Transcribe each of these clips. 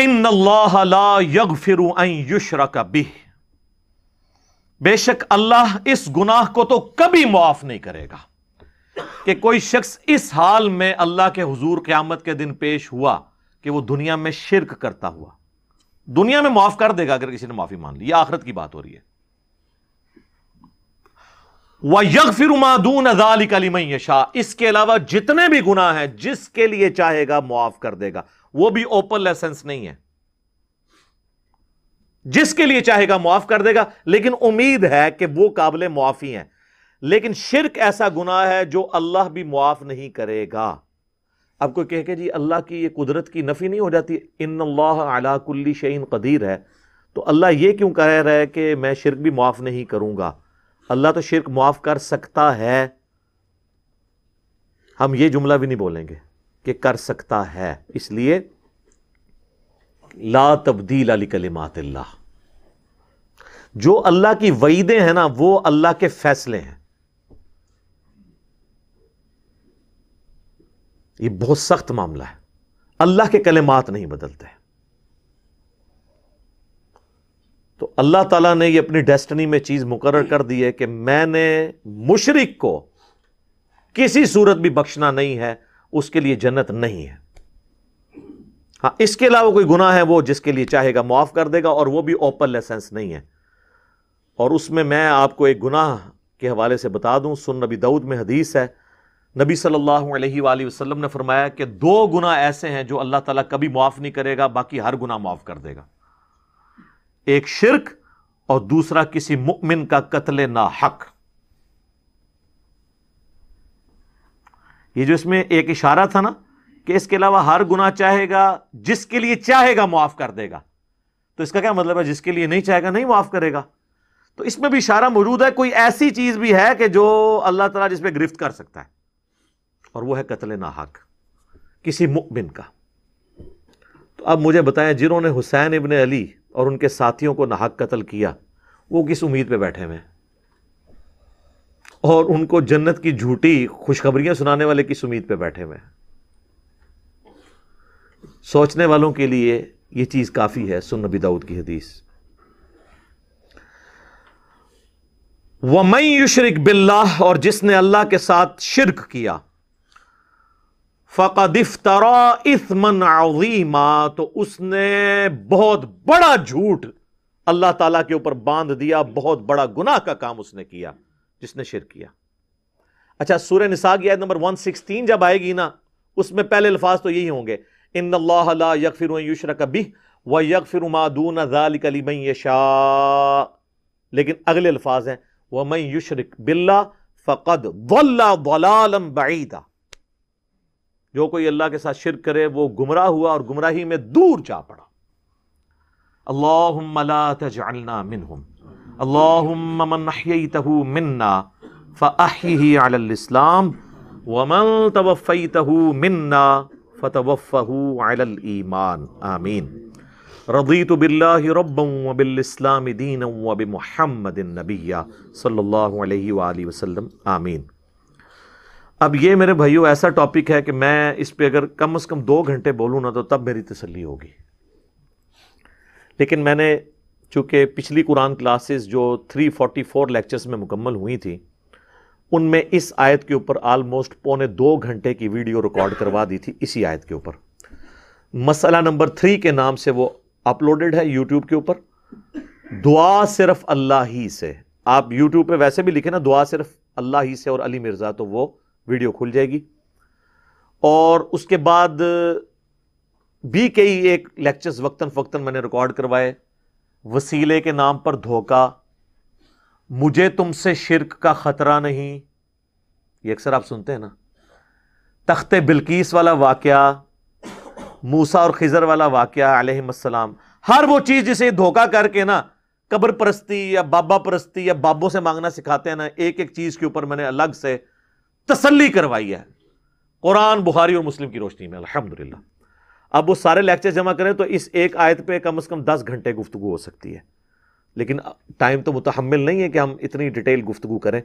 इन यग फिर युशरा का बिह बेशक अल्लाह इस गुनाह को तो कभी मुआफ नहीं करेगा कि कोई शख्स इस हाल में अल्लाह के हजूर क्यामत के दिन पेश हुआ कि वो दुनिया में शिरक करता हुआ दुनिया में माफ कर देगा अगर किसी ने माफी मान ली आखिरत की बात हो रही है वह यग फिर मादून अजाली कलीम यशा इसके अलावा जितने भी गुनाह हैं जिसके लिए चाहेगा मुआफ कर देगा वो भी ओपन लाइसेंस नहीं है जिसके लिए चाहेगा मुआफ कर देगा लेकिन उम्मीद है कि वो काबिल मुआफी हैं लेकिन शिरक ऐसा गुनाह है जो अल्लाह भी मुआफ नहीं करेगा अब कोई कह के जी अल्लाह की ये कुदरत की नफ़ी नहीं हो जाती इन अला कुल्ली शहीन कदीर है तो अल्लाह ये क्यों कह रहा है कि मैं शिरक भी मुआफ़ नहीं करूंगा अल्लाह तो शिरक मुआफ़ कर सकता है हम ये जुमला भी नहीं बोलेंगे कि कर सकता है इसलिए ला तब्दील अली कलिमात जो अल्लाह की वईदे हैं ना वो अल्लाह के फैसले हैं ये बहुत सख्त मामला है अल्लाह के कलेमात नहीं बदलते तो अल्लाह ताला ने ये अपनी डेस्टनी में चीज मुकर कर दी है कि मैंने मुशरक को किसी सूरत भी बख्शना नहीं है उसके लिए जन्नत नहीं है हाँ इसके अलावा कोई गुना है वो जिसके लिए चाहेगा माफ़ कर देगा और वो भी ओपन लाइसेंस नहीं है और उसमें मैं आपको एक गुनाह के हवाले से बता दूं सुन नबी दाऊद में हदीस है नबी सल्लल्लाहु अलैहि वसल्लम ने फरमाया कि दो गुना ऐसे हैं जो अल्लाह ताला कभी माफ़ नहीं करेगा बाकी हर गुना माफ़ कर देगा एक शिरक और दूसरा किसी मुमिन का कत्ल ना हक़ ये जो इसमें एक इशारा था ना कि इसके अलावा हर गुना चाहेगा जिसके लिए चाहेगा माफ़ कर देगा तो इसका क्या मतलब है जिसके लिए नहीं चाहेगा नहीं माफ़ करेगा तो इसमें भी इशारा मौजूद है कोई ऐसी चीज़ भी है कि जो अल्लाह तला जिसमें गिरफ्त कर सकता है और वह है कत्ल नाहक किसी मुकबिन का तो अब मुझे बताएं जिन्होंने हुसैन इबन अली और उनके साथियों को नाहक कत्ल किया वो किस उम्मीद पर बैठे हुए हैं और उनको जन्नत की झूठी खुशखबरियां सुनाने वाले की उम्मीद पे बैठे हुए हैं सोचने वालों के लिए ये चीज़ काफ़ी है सुन नबी दाऊद की हदीस वमई युशरिक बिल्लाह और जिसने अल्लाह के साथ शिरक किया फ़कदिफ तरा इसमन अजीमा तो उसने बहुत बड़ा झूठ अल्लाह ताला के ऊपर बांध दिया बहुत बड़ा गुनाह का काम उसने किया जिसने शिर किया अच्छा सूर्य निसा की आयत नंबर 116 जब आएगी ना उसमें पहले अल्फाज तो यही होंगे इन अल्लाह यकफिर युशर कभी व यकफिर मादून लेकिन अगले अल्फाज हैं वह मई युशरक बिल्ला फ़कद वल्लाम बईदा जो कोई अल्लाह के साथ शिरक करे वो गुमराह हुआ और गुमराही में दूर जा पड़ा अल्लाह मिनहुम ومن توفيته منا فتوفه على الايمان امين رضيت بالله ربا وبالاسلام دينا وبمحمد النبي صلى الله عليه واله وسلم امين अब ये मेरे भाइयों ऐसा टॉपिक है कि मैं इस पर अगर कम से कम दो घंटे बोलूँ ना तो तब मेरी तसली होगी लेकिन मैंने चूँकि पिछली कुरान क्लासेस जो 344 लेक्चर्स में मुकम्मल हुई थी उनमें इस आयत के ऊपर आलमोस्ट पौने दो घंटे की वीडियो रिकॉर्ड करवा दी थी इसी आयत के ऊपर मसला नंबर थ्री के नाम से वो अपलोडेड है यूट्यूब के ऊपर दुआ सिर्फ अल्लाह ही से आप यूट्यूब पे वैसे भी लिखे ना दुआ सिर्फ अल्लाह ही से और अली मिर्ज़ा तो वो वीडियो खुल जाएगी और उसके बाद भी कई एक लेक्चर्स वक्ता फ़क्ता मैंने रिकॉर्ड करवाए वसीले के नाम पर धोखा मुझे तुमसे शिरक का ख़तरा नहीं ये अक्सर आप सुनते हैं ना तख्त बिल्किस वाला वाक्य मूसा और खिजर वाला वाक़ आलम हर वो चीज़ जिसे धोखा करके ना कब्र परस्ती या बाबा परस्ती या बाबों से मांगना सिखाते हैं ना एक एक चीज़ के ऊपर मैंने अलग से तसली करवाई है कुरान बुहारी और मुस्लिम की रोशनी में अलहमदिल्ला अब वो सारे लेक्चर जमा करें तो इस एक आयत पे कम से कम दस घंटे गुफ्तु हो सकती है लेकिन टाइम तो मुतहमल नहीं है कि हम इतनी डिटेल गुफ्तु करें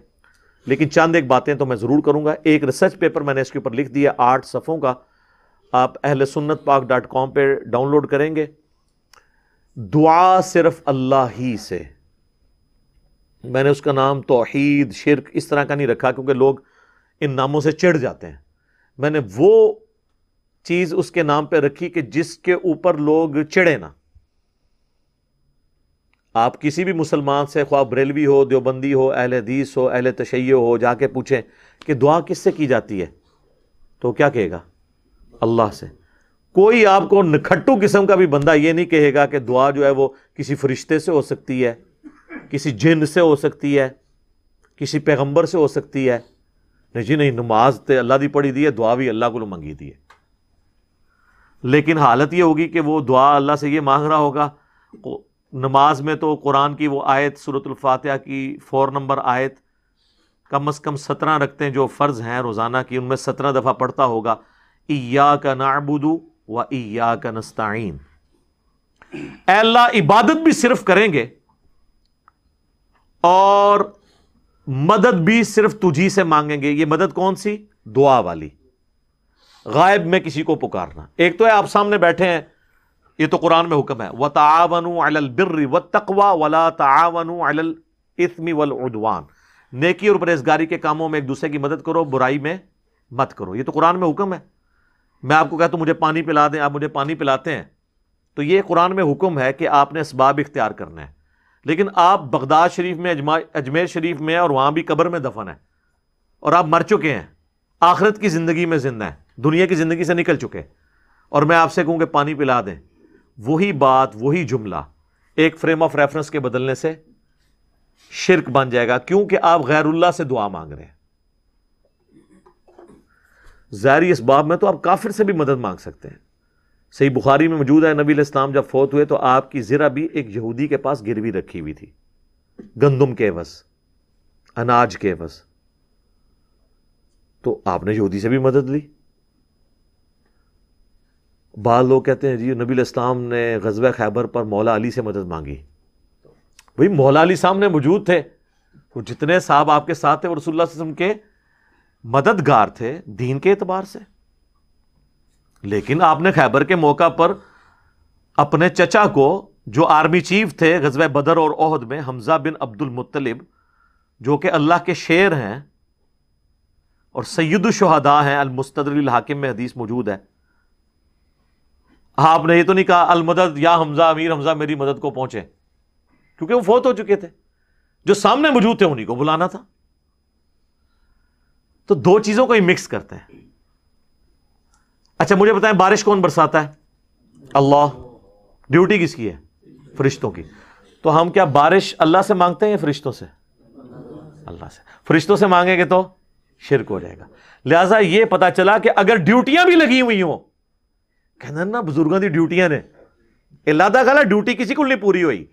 लेकिन चंद एक बातें तो मैं ज़रूर करूँगा एक रिसर्च पेपर मैंने इसके ऊपर लिख दिया आठ सफ़ों का आप अहल सुन्नत पाक डॉट कॉम पर डाउनलोड करेंगे दुआ सिर्फ अल्लाह ही से मैंने उसका नाम तोहीद शिरक इस तरह का नहीं रखा क्योंकि लोग इन नामों से चिढ़ जाते हैं मैंने वो चीज उसके नाम पे रखी कि जिसके ऊपर लोग चिड़े ना आप किसी भी मुसलमान से ख्वाब बरेलवी हो देवबंदी हो अहल हदीस हो अहले तशैय हो जाके पूछें कि दुआ किससे की जाती है तो क्या कहेगा अल्लाह से कोई आपको नखट्टू किस्म का भी बंदा ये नहीं कहेगा कि दुआ जो है वो किसी फरिश्ते से हो सकती है किसी जिन से हो सकती है किसी पैगंबर से हो सकती है नहीं जी नहीं नमाज तो अल्लाह की पढ़ी दी है दुआ भी अल्लाह को मंगी दी है लेकिन हालत ये होगी कि वो दुआ अल्लाह से ये मांग रहा होगा नमाज में तो कुरान की वो आयत सूरतफातह की फोर नंबर आयत कम अज़ कम सत्रह रखते हैं जो फ़र्ज़ हैं रोज़ाना की उनमें सत्रह दफ़ा पढ़ता होगा इया का नाबुदू व ईया का नस्ताइन अल्लाह इबादत भी सिर्फ करेंगे और मदद भी सिर्फ तुझी से मांगेंगे ये मदद कौन सी दुआ वाली गायब में किसी को पुकारना एक तो है आप सामने बैठे हैं ये तो कुरान में हुक्म है व तावन बिर्र व तकवा वला तावन अल इसमी वल उदवान नेकी और परहेजगारी के कामों में एक दूसरे की मदद करो बुराई में मत करो ये तो कुरान में हुक्म है मैं आपको कहता हूँ मुझे पानी पिला दें आप मुझे पानी पिलाते हैं तो ये कुरान में हुक्म है कि आपने इसबाब इख्तियार करना है लेकिन आप बगदाद शरीफ में अजमेर शरीफ में और वहाँ भी कब्र में दफन है और आप मर चुके हैं आखिरत की ज़िंदगी में ज़िंदा हैं दुनिया की ज़िंदगी से निकल चुके और मैं आपसे कहूँ कि पानी पिला दें वही बात वही जुमला एक फ्रेम ऑफ रेफरेंस के बदलने से शिरक बन जाएगा क्योंकि आप गैरुल्ला से दुआ मांग रहे हैं जहरी इस बाब में तो आप काफिर से भी मदद मांग सकते हैं सही बुखारी में मौजूद है नबी इस्लाम जब फोत हुए तो आपकी जिरा भी एक यहूदी के पास गिरवी रखी हुई थी गंदम के एवज अनाज के एवज तो आपने यहूदी से भी मदद ली बाद लोग कहते हैं जी नबी इस्लाम ने गजब खैबर पर मौला अली से मदद मांगी भाई मौला अली सामने मौजूद थे वो जितने साहब आपके साथ थे वो रसुल्ला के मददगार थे दीन के अतबार से लेकिन आपने खैबर के मौका पर अपने चचा को जो आर्मी चीफ थे गजब बदर और अहद में हमजा बिन अब्दुल मुत्तलिब जो कि अल्लाह के शेर हैं और सैद हैं अलमुस्तदर हाकिम में हदीस मौजूद है आपने ये तो नहीं कहा अलमदद या हमजा अमीर हमजा मेरी मदद को पहुंचे क्योंकि वो फोत हो चुके थे जो सामने मौजूद थे उन्हीं को बुलाना था तो दो चीजों को ही मिक्स करते हैं अच्छा मुझे बताएं बारिश कौन बरसाता है अल्लाह ड्यूटी किसकी है फरिश्तों की तो हम क्या बारिश अल्लाह से मांगते हैं या फरिश्तों से अल्लाह से फरिश्तों से मांगेंगे तो शिरक हो जाएगा लिहाजा ये पता चला कि अगर ड्यूटियां भी लगी हुई हों ਕਹਿੰਦਾ ਨਾ ਬਜ਼ੁਰਗਾਂ ਦੀ ਡਿਊਟੀਆਂ ਨੇ ਇਹ ਲਾਦਾ ਖਾਲਾ ਡਿਊਟੀ ਕਿਸੇ ਕੋਲ ਨਹੀਂ ਪੂਰੀ ਹੋਈ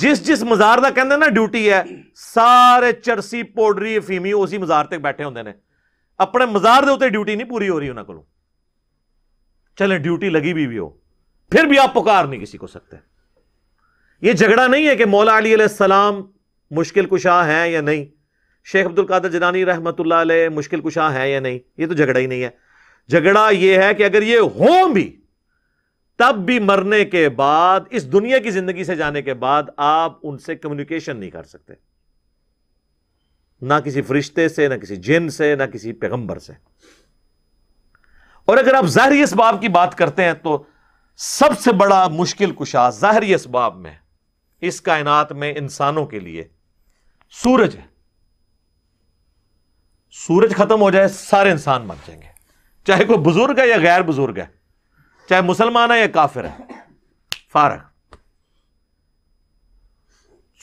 ਜਿਸ ਜਿਸ ਮਜ਼ਾਰ ਦਾ ਕਹਿੰਦੇ ਨਾ ਡਿਊਟੀ ਹੈ ਸਾਰੇ ਚਰਸੀ ਪੋਡਰੀ ਫੀਮੀ ਉਸੇ ਮਜ਼ਾਰ ਤੇ ਬੈਠੇ ਹੁੰਦੇ ਨੇ ਆਪਣੇ ਮਜ਼ਾਰ ਦੇ ਉੱਤੇ ਡਿਊਟੀ ਨਹੀਂ ਪੂਰੀ ਹੋ ਰਹੀ ਉਹਨਾਂ ਕੋਲੋਂ चले ड्यूटी लगी भी, भी हो फिर भी आप पुकार नहीं किसी को सकते ये झगड़ा नहीं है कि मौला अली सलाम मुश्किल कुशा हैं या नहीं शेख अब्दुल कादर जनानी रहमत मुश्किल कुशा हैं या नहीं ये तो झगड़ा ही नहीं है झगड़ा यह है कि अगर ये हो भी तब भी मरने के बाद इस दुनिया की जिंदगी से जाने के बाद आप उनसे कम्युनिकेशन नहीं कर सकते ना किसी फरिश्ते से ना किसी जिन से ना किसी पैगंबर से और अगर आप ज़ाहरी इसबाब की बात करते हैं तो सबसे बड़ा मुश्किल कुशा ज़ाहरी इसबाब में इस कायनात में इंसानों के लिए सूरज है सूरज खत्म हो जाए सारे इंसान मर जाएंगे चाहे कोई बुजुर्ग है या गैर बुजुर्ग है चाहे मुसलमान है या काफिर है फारक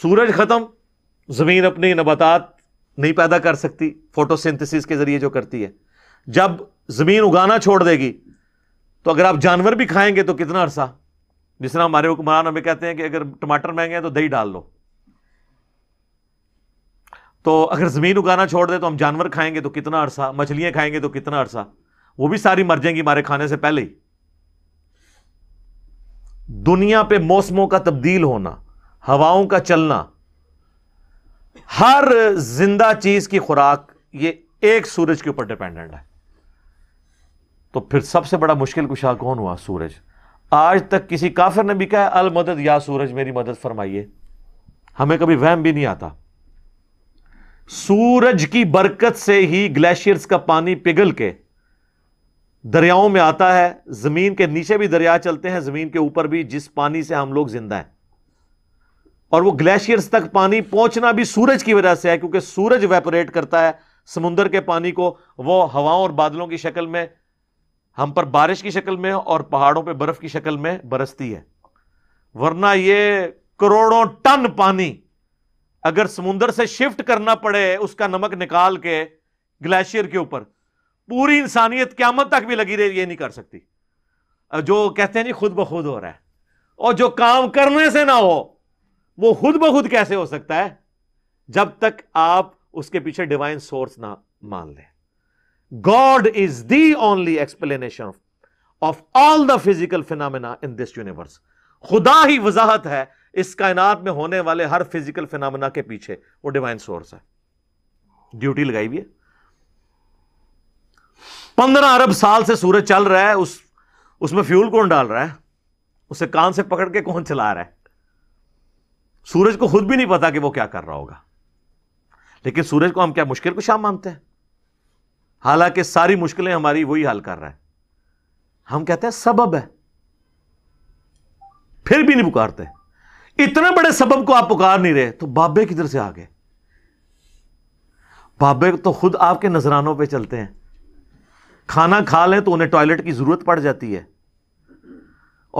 सूरज खत्म जमीन अपनी नबातात नहीं पैदा कर सकती फोटोसिंथेसिस के जरिए जो करती है जब जमीन उगाना छोड़ देगी तो अगर आप जानवर भी खाएंगे तो कितना अरसा जिस तरह हमारे हुक्मरान हमें कहते हैं कि अगर टमाटर महंगे हैं तो दही डाल लो तो अगर जमीन उगाना छोड़ दे तो हम जानवर खाएंगे तो कितना अरसा मछलियां खाएंगे तो कितना अरसा वो भी सारी मर जाएंगी मारे खाने से पहले ही दुनिया पे मौसमों का तब्दील होना हवाओं का चलना हर जिंदा चीज की खुराक ये एक सूरज के ऊपर डिपेंडेंट है तो फिर सबसे बड़ा मुश्किल कुशा कौन हुआ सूरज आज तक किसी काफिर ने भी कहा अल मदद या सूरज मेरी मदद फरमाइए हमें कभी वहम भी नहीं आता सूरज की बरकत से ही ग्लेशियर्स का पानी पिघल के दरियाओं में आता है ज़मीन के नीचे भी दरिया चलते हैं ज़मीन के ऊपर भी जिस पानी से हम लोग ज़िंदा हैं और वो ग्लेशियर्स तक पानी पहुंचना भी सूरज की वजह से है क्योंकि सूरज वेपोरेट करता है समुंदर के पानी को वो हवाओं और बादलों की शक्ल में हम पर बारिश की शक्ल में और पहाड़ों पे बर्फ की शक्ल में बरसती है वरना ये करोड़ों टन पानी अगर समुंदर से शिफ्ट करना पड़े उसका नमक निकाल के ग्लेशियर के ऊपर पूरी इंसानियत क्या मत तक भी लगी रही ये नहीं कर सकती जो कहते हैं जी खुद ब खुद हो रहा है और जो काम करने से ना हो वो खुद ब खुद कैसे हो सकता है जब तक आप उसके पीछे डिवाइन सोर्स ना मान ले God is the only explanation of all the physical phenomena in this universe खुदा ही वजाहत है इस कायनात में होने वाले हर फिजिकल फिनमिना के पीछे वो डिवाइन सोर्स है ड्यूटी लगाई हुई है पंद्रह अरब साल से सूरज चल रहा है उस उसमें फ्यूल कौन डाल रहा है उसे कान से पकड़ के कौन चला रहा है सूरज को खुद भी नहीं पता कि वो क्या कर रहा होगा लेकिन सूरज को हम क्या मुश्किल को शाम मानते हैं हालांकि सारी मुश्किलें हमारी वही हल कर रहा है हम कहते हैं सबब है फिर भी नहीं पुकारते इतने बड़े सबब को आप पुकार नहीं रहे तो बाबे किधर से आ गए बाबे तो खुद आपके नजरानों पर चलते हैं खाना खा लें तो उन्हें टॉयलेट की ज़रूरत पड़ जाती है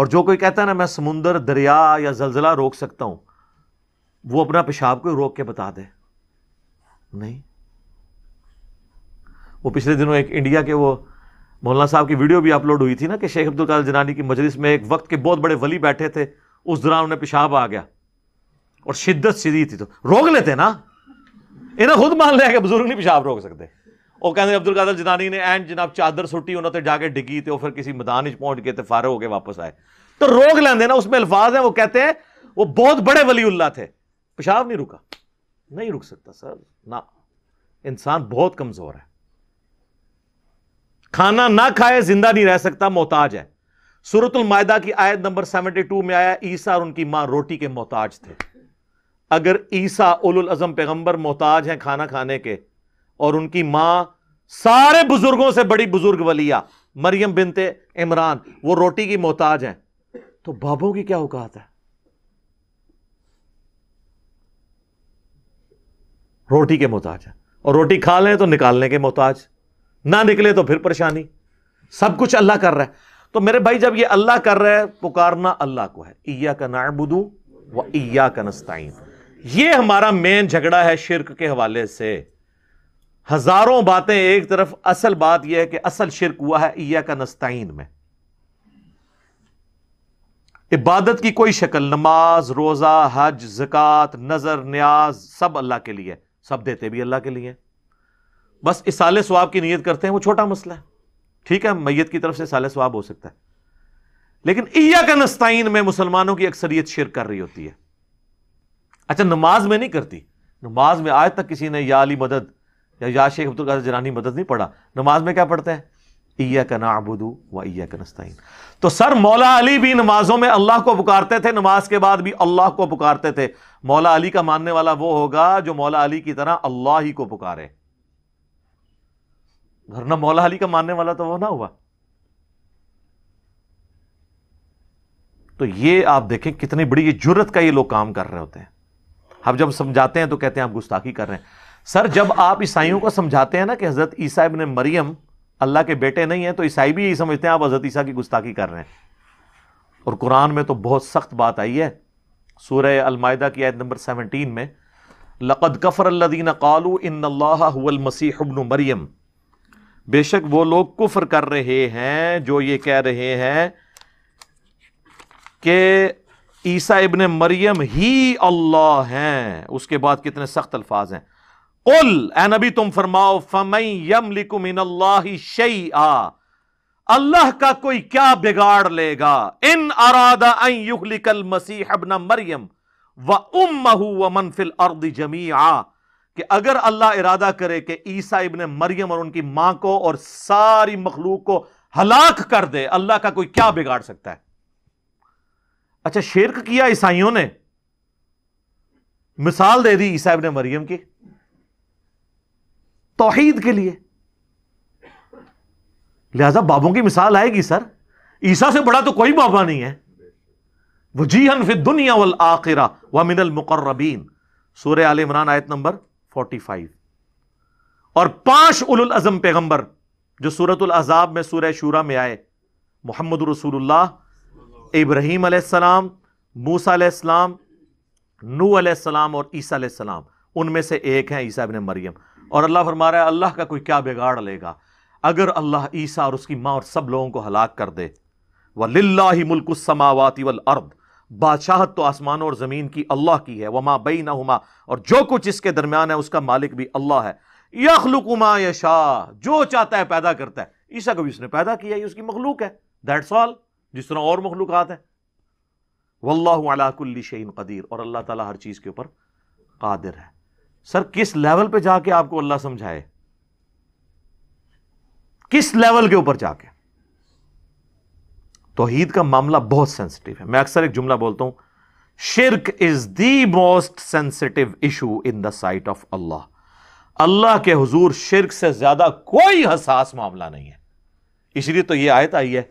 और जो कोई कहता है ना मैं समुंदर दरिया या जलजला रोक सकता हूं वो अपना पेशाब को रोक के बता दे नहीं वो पिछले दिनों एक इंडिया के वो मोहल्ला साहब की वीडियो भी अपलोड हुई थी ना कि शेख अब्दुल कादिर जनानी की मजलिस में एक वक्त के बहुत बड़े वली बैठे थे उस दौरान उन्हें पेशाब आ गया और शिद्दत सीधी थी तो रोक लेते ना इन्हें खुद मान लिया कि बुजुर्ग नहीं पेशाब रोक सकते ਉਹ ਕਹਿੰਦੇ अब्दुल ਕਾਦਰ ਜਨਾਨੀ ने ਐਨ जनाब चादर ਸੁੱਟੀ उन्होंने ਤੇ डिगी तो फिर किसी मैदान ਫਿਰ ਕਿਸੇ ਮੈਦਾਨ ਵਿੱਚ ਪਹੁੰਚ ਕੇ वापस आए तो रोक लेंगे ना उसमें अल्फाज है वो कहते हैं वो बहुत बड़े वली उल्ला थे पेशाब नहीं रुका नहीं रुक सकता सर ना इंसान बहुत कमजोर है खाना ना खाए जिंदा नहीं रह सकता मोहताज है सूरतुल मायदा की आयत नंबर टू में आया ईसा और उनकी मां रोटी के मोहताज थे अगर ईसा उल अजम पैगंबर मोहताज हैं खाना खाने के और उनकी मां सारे बुजुर्गों से बड़ी बुजुर्ग वलिया मरियम बिनते इमरान वो रोटी की मोहताज हैं तो बाबों की क्या औकात है रोटी के मोहताज है और रोटी खा लें तो निकालने के मोहताज ना निकले तो फिर परेशानी सब कुछ अल्लाह कर रहा है तो मेरे भाई जब ये अल्लाह कर रहा है पुकारना अल्लाह को है इया का बुदू व ईया का नस्ताइन ये हमारा मेन झगड़ा है शिरक के हवाले से हजारों बातें एक तरफ असल बात यह है कि असल शिरक हुआ है ईया का नस्ताइन में इबादत की कोई शक्ल नमाज रोज़ा हज जक़ात नज़र न्याज सब अल्लाह के लिए सब देते भी अल्लाह के लिए बस इस इसाले स्वाब की नीयत करते हैं वो छोटा मसला है ठीक है मैयत की तरफ से साले स्वाब हो सकता है लेकिन ईया का नस्ताइन में मुसलमानों की अक्सरियत शेयर कर रही होती है अच्छा नमाज में नहीं करती नमाज में आज तक किसी ने या अली मदद या या शेख अब्दुल कादर जनानी मदद नहीं पढ़ा नमाज में क्या पढ़ते हैं ईया का नाबुदू व ईया का नस्तीन तो सर मौला अली भी नमाजों में अल्लाह को पुकारते थे नमाज के बाद भी अल्लाह को पुकारते थे मौला अली का मानने वाला वो होगा जो मौला अली की तरह अल्लाह ही को पुकारे वरना मौला अली का मानने वाला तो वो ना हुआ तो ये आप देखें कितनी बड़ी ये जुर्रत का ये लोग काम कर रहे होते हैं हम जब समझाते हैं तो कहते हैं आप गुस्ताखी कर रहे हैं सर जब आप ईसाइयों को समझाते हैं ना कि हज़रत ईसा इबन मरियम अल्लाह के बेटे नहीं हैं तो ईसाई भी यही समझते हैं आप हज़रत ईसा की गुस्ताखी कर रहे हैं और कुरान में तो बहुत सख्त बात आई है सूर्य अलमायदा की आयत नंबर सेवनटीन में लक़द कफ़र अल्लादीन कालू इन अब्न मरियम बेशक वो लोग कुफ़र कर रहे हैं जो ये कह रहे हैं कि ईसा इबन मरियम ही अल्लाह हैं उसके बाद कितने सख्त अल्फाज हैं कुल नबी तुम फरमाओ फमई यम लिकुमिन अल्लाह का कोई क्या बिगाड़ लेगा इन अरादा युहलिकल मसीह अबन मरियम व उम्महू व मनफिल अर्द जमीआ कि अगर अल्लाह इरादा करे कि ईसा इबन मरियम और उनकी मां को और सारी मखलूक को हलाक कर दे अल्लाह का कोई क्या बिगाड़ सकता है अच्छा शिरक किया ईसाइयों ने मिसाल दे दी ईसा इबन मरियम की तोहीद के लिए लिहाजा बाबों की मिसाल आएगी सर ईसा से बड़ा तो कोई बाबा नहीं है वो जी हन फिर दुनिया वल आखिरा व मिनल मुकर्रबीन सूर्य आल इमरान आयत नंबर 45 और पांच उल अजम पैगंबर जो सूरतुल अजाब में सूर्य शूरा में आए मोहम्मद रसूलुल्लाह इब्राहिम अलैहिस्सलाम मूसा अलैहिस्सलाम नू अलैहिस्सलाम और ईसा अलैहिस्सलाम उनमें से एक है ईसा बिन मरियम और अल्लाह फरमा रहा है अल्लाह का कोई क्या बिगाड़ लेगा अगर अल्लाह ईसा और उसकी माँ और सब लोगों को हलाक कर दे व लाला ही मुल्क समावाती वल अर्द बादशाहत तो आसमानों और ज़मीन की अल्लाह की है वमा बई ना और जो कुछ इसके दरमियान है उसका मालिक भी अल्लाह है यखलुकुमा यशा जो चाहता है पैदा करता है ईसा को भी उसने पैदा किया ये उसकी मखलूक है दैट्स ऑल जिस तरह और मखलूक है वल्लाकुल्ली शहीन कदीर और अल्लाह ताला हर चीज़ के ऊपर कादिर है सर किस लेवल पे जाके आपको अल्लाह समझाए किस लेवल के ऊपर जाके तोहीद का मामला बहुत सेंसिटिव है मैं अक्सर एक जुमला बोलता हूं शिरक is the most sensitive issue in the sight of Allah Allah के हुजूर शिरक से ज्यादा कोई हसास मामला नहीं है इसलिए तो यह आयत आई है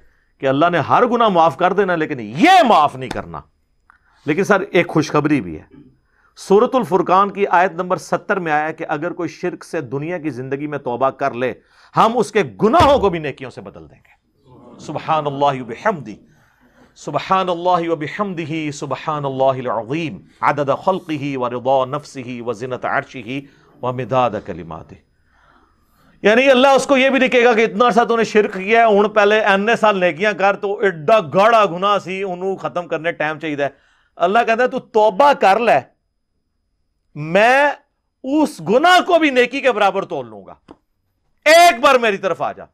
कि अल्लाह ने हर गुना माफ कर देना लेकिन यह माफ नहीं करना लेकिन सर एक खुशखबरी भी है सूरतुल फुरकान की आयत नंबर सत्तर में आया कि अगर कोई शिरक से दुनिया की जिंदगी में तोबा कर ले हम उसके गुनाहों को भी नेकियों से बदल देंगे सुबहान अल्लाहमदी सुबहान आदद खल्क ही व रबा नफ्स ही व जिनत आरशी ही व मिदाद कलिमात यानी अल्लाह उसको यह भी दिखेगा कि इतना सा तूने शिरक किया है हूँ पहले एने साल नेकियां कर तो एडा गाढ़ा गुना सी उन्होंने खत्म करने टाइम चाहिए अल्लाह कहता है तू तौबा कर लै मैं उस गुनाह को भी नेकी के बराबर तोल लूंगा एक बार मेरी तरफ आ जा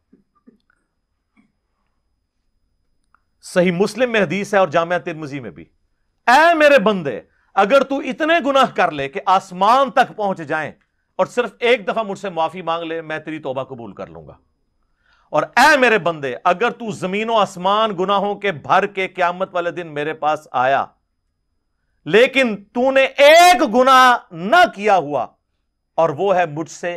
सही मुस्लिम में हदीस है और जामिया तिरमजी में भी ऐ मेरे बंदे अगर तू इतने गुनाह कर ले कि आसमान तक पहुंच जाए और सिर्फ एक दफा मुझसे माफी मांग ले मैं तेरी तोबा कबूल कर लूंगा और ऐ मेरे बंदे अगर तू जमीनों आसमान गुनाहों के भर के क्यामत वाले दिन मेरे पास आया लेकिन तूने एक गुना ना किया हुआ और वो है मुझसे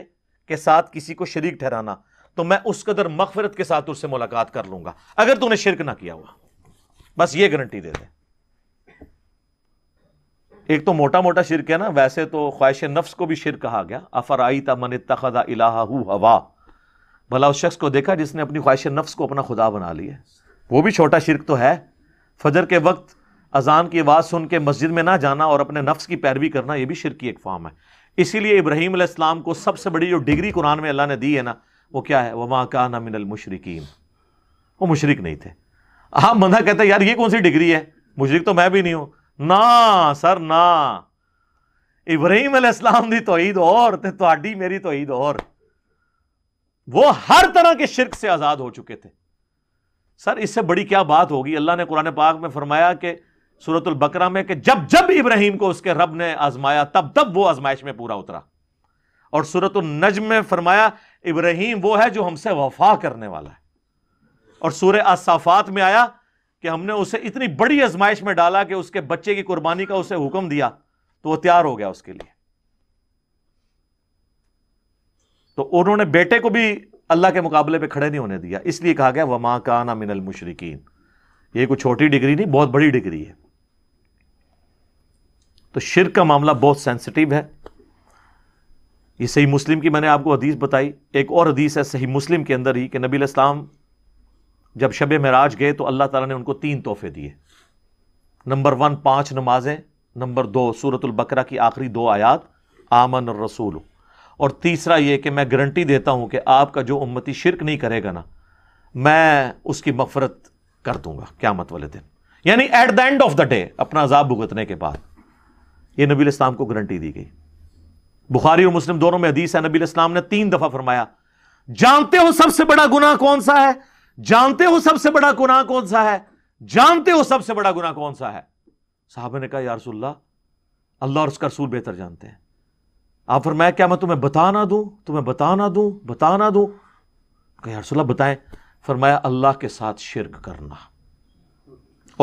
के साथ किसी को शरीक ठहराना तो मैं उस कदर मकफरत के साथ उससे मुलाकात कर लूंगा अगर तूने शिरक ना किया हुआ बस ये गारंटी दे दे एक तो मोटा मोटा शिरक है ना वैसे तो ख्वाहिश नफ्स को भी शिरक कहा गया अफर आई था मन तखदा इलाहा हवा भला उस शख्स को देखा जिसने अपनी ख्वाहिश नफ्स को अपना खुदा बना लिया वो भी छोटा शिरक तो है फजर के वक्त अजान की आवाज़ सुन के मस्जिद में ना जाना और अपने नफ्स की पैरवी करना यह भी शिर की एक फॉर्म है इसीलिए इब्राहिम इस्लाम को सबसे बड़ी जो डिग्री कुरान में अल्लाह ने दी है ना वो क्या है वमा का ना मिनल मुशरकिन वो मुशरक नहीं थे हाँ मना कहते यार ये कौन सी डिग्री है मुशरक तो मैं भी नहीं हूं ना सर ना इब्राहिम अलैहिस्सलाम दी तोहीद और ते ਤੁਹਾਡੀ मेरी तोहीद और वो हर तरह के शिरक से आजाद हो चुके थे सर इससे बड़ी क्या बात होगी अल्लाह ने कुरान पाक में फरमाया कि सूरतुल बकरा में कि जब जब इब्राहिम को उसके रब ने आजमाया तब तब वो आजमाइश में पूरा उतरा और सूरतुल नजम में फरमाया इब्राहिम वो है जो हमसे वफा करने वाला है और सूर असाफात में आया कि हमने उसे इतनी बड़ी आजमाइश में डाला कि उसके बच्चे की कुर्बानी का उसे हुक्म दिया तो वह तैयार हो गया उसके लिए तो उन्होंने बेटे को भी अल्लाह के मुकाबले पर खड़े नहीं होने दिया इसलिए कहा गया वमा काना मिनल मुशरकिन ये कोई छोटी डिग्री नहीं बहुत बड़ी डिग्री है तो शिर का मामला बहुत सेंसिटिव है ये सही मुस्लिम की मैंने आपको हदीस बताई एक और हदीस है सही मुस्लिम के अंदर ही कि नबी इस्लाम जब शब महराज गए तो अल्लाह ताला ने उनको तीन तोहफे दिए नंबर वन पांच नमाजें नंबर दो सूरतुल बकरा की आखिरी दो आयात आमन और रसूल और तीसरा ये कि मैं गारंटी देता हूँ कि आपका जो उम्मती शिरक नहीं करेगा ना मैं उसकी मफरत कर दूंगा क्या मत वाले दिन यानी at the end of the day अपना अजाब भुगतने के बाद ये नबी इस्लाम को गारंटी दी गई बुखारी और मुस्लिम दोनों में हदीस है नबी इस्लाम ने तीन दफा फरमाया जानते हो सबसे बड़ा गुना कौन सा है जानते हो सबसे बड़ा गुना कौन सा है जानते हो सबसे बड़ा गुना कौन सा है साहब ने कहा यारसोल्ला अल्लाह और उसका रसूल बेहतर जानते हैं आप फरमाया क्या मैं तुम्हें बता ना दूं तुम्हें बता ना दूं बता ना दूं कहा यारसोल्ला बताएं फरमाया अल्लाह के साथ शिरक करना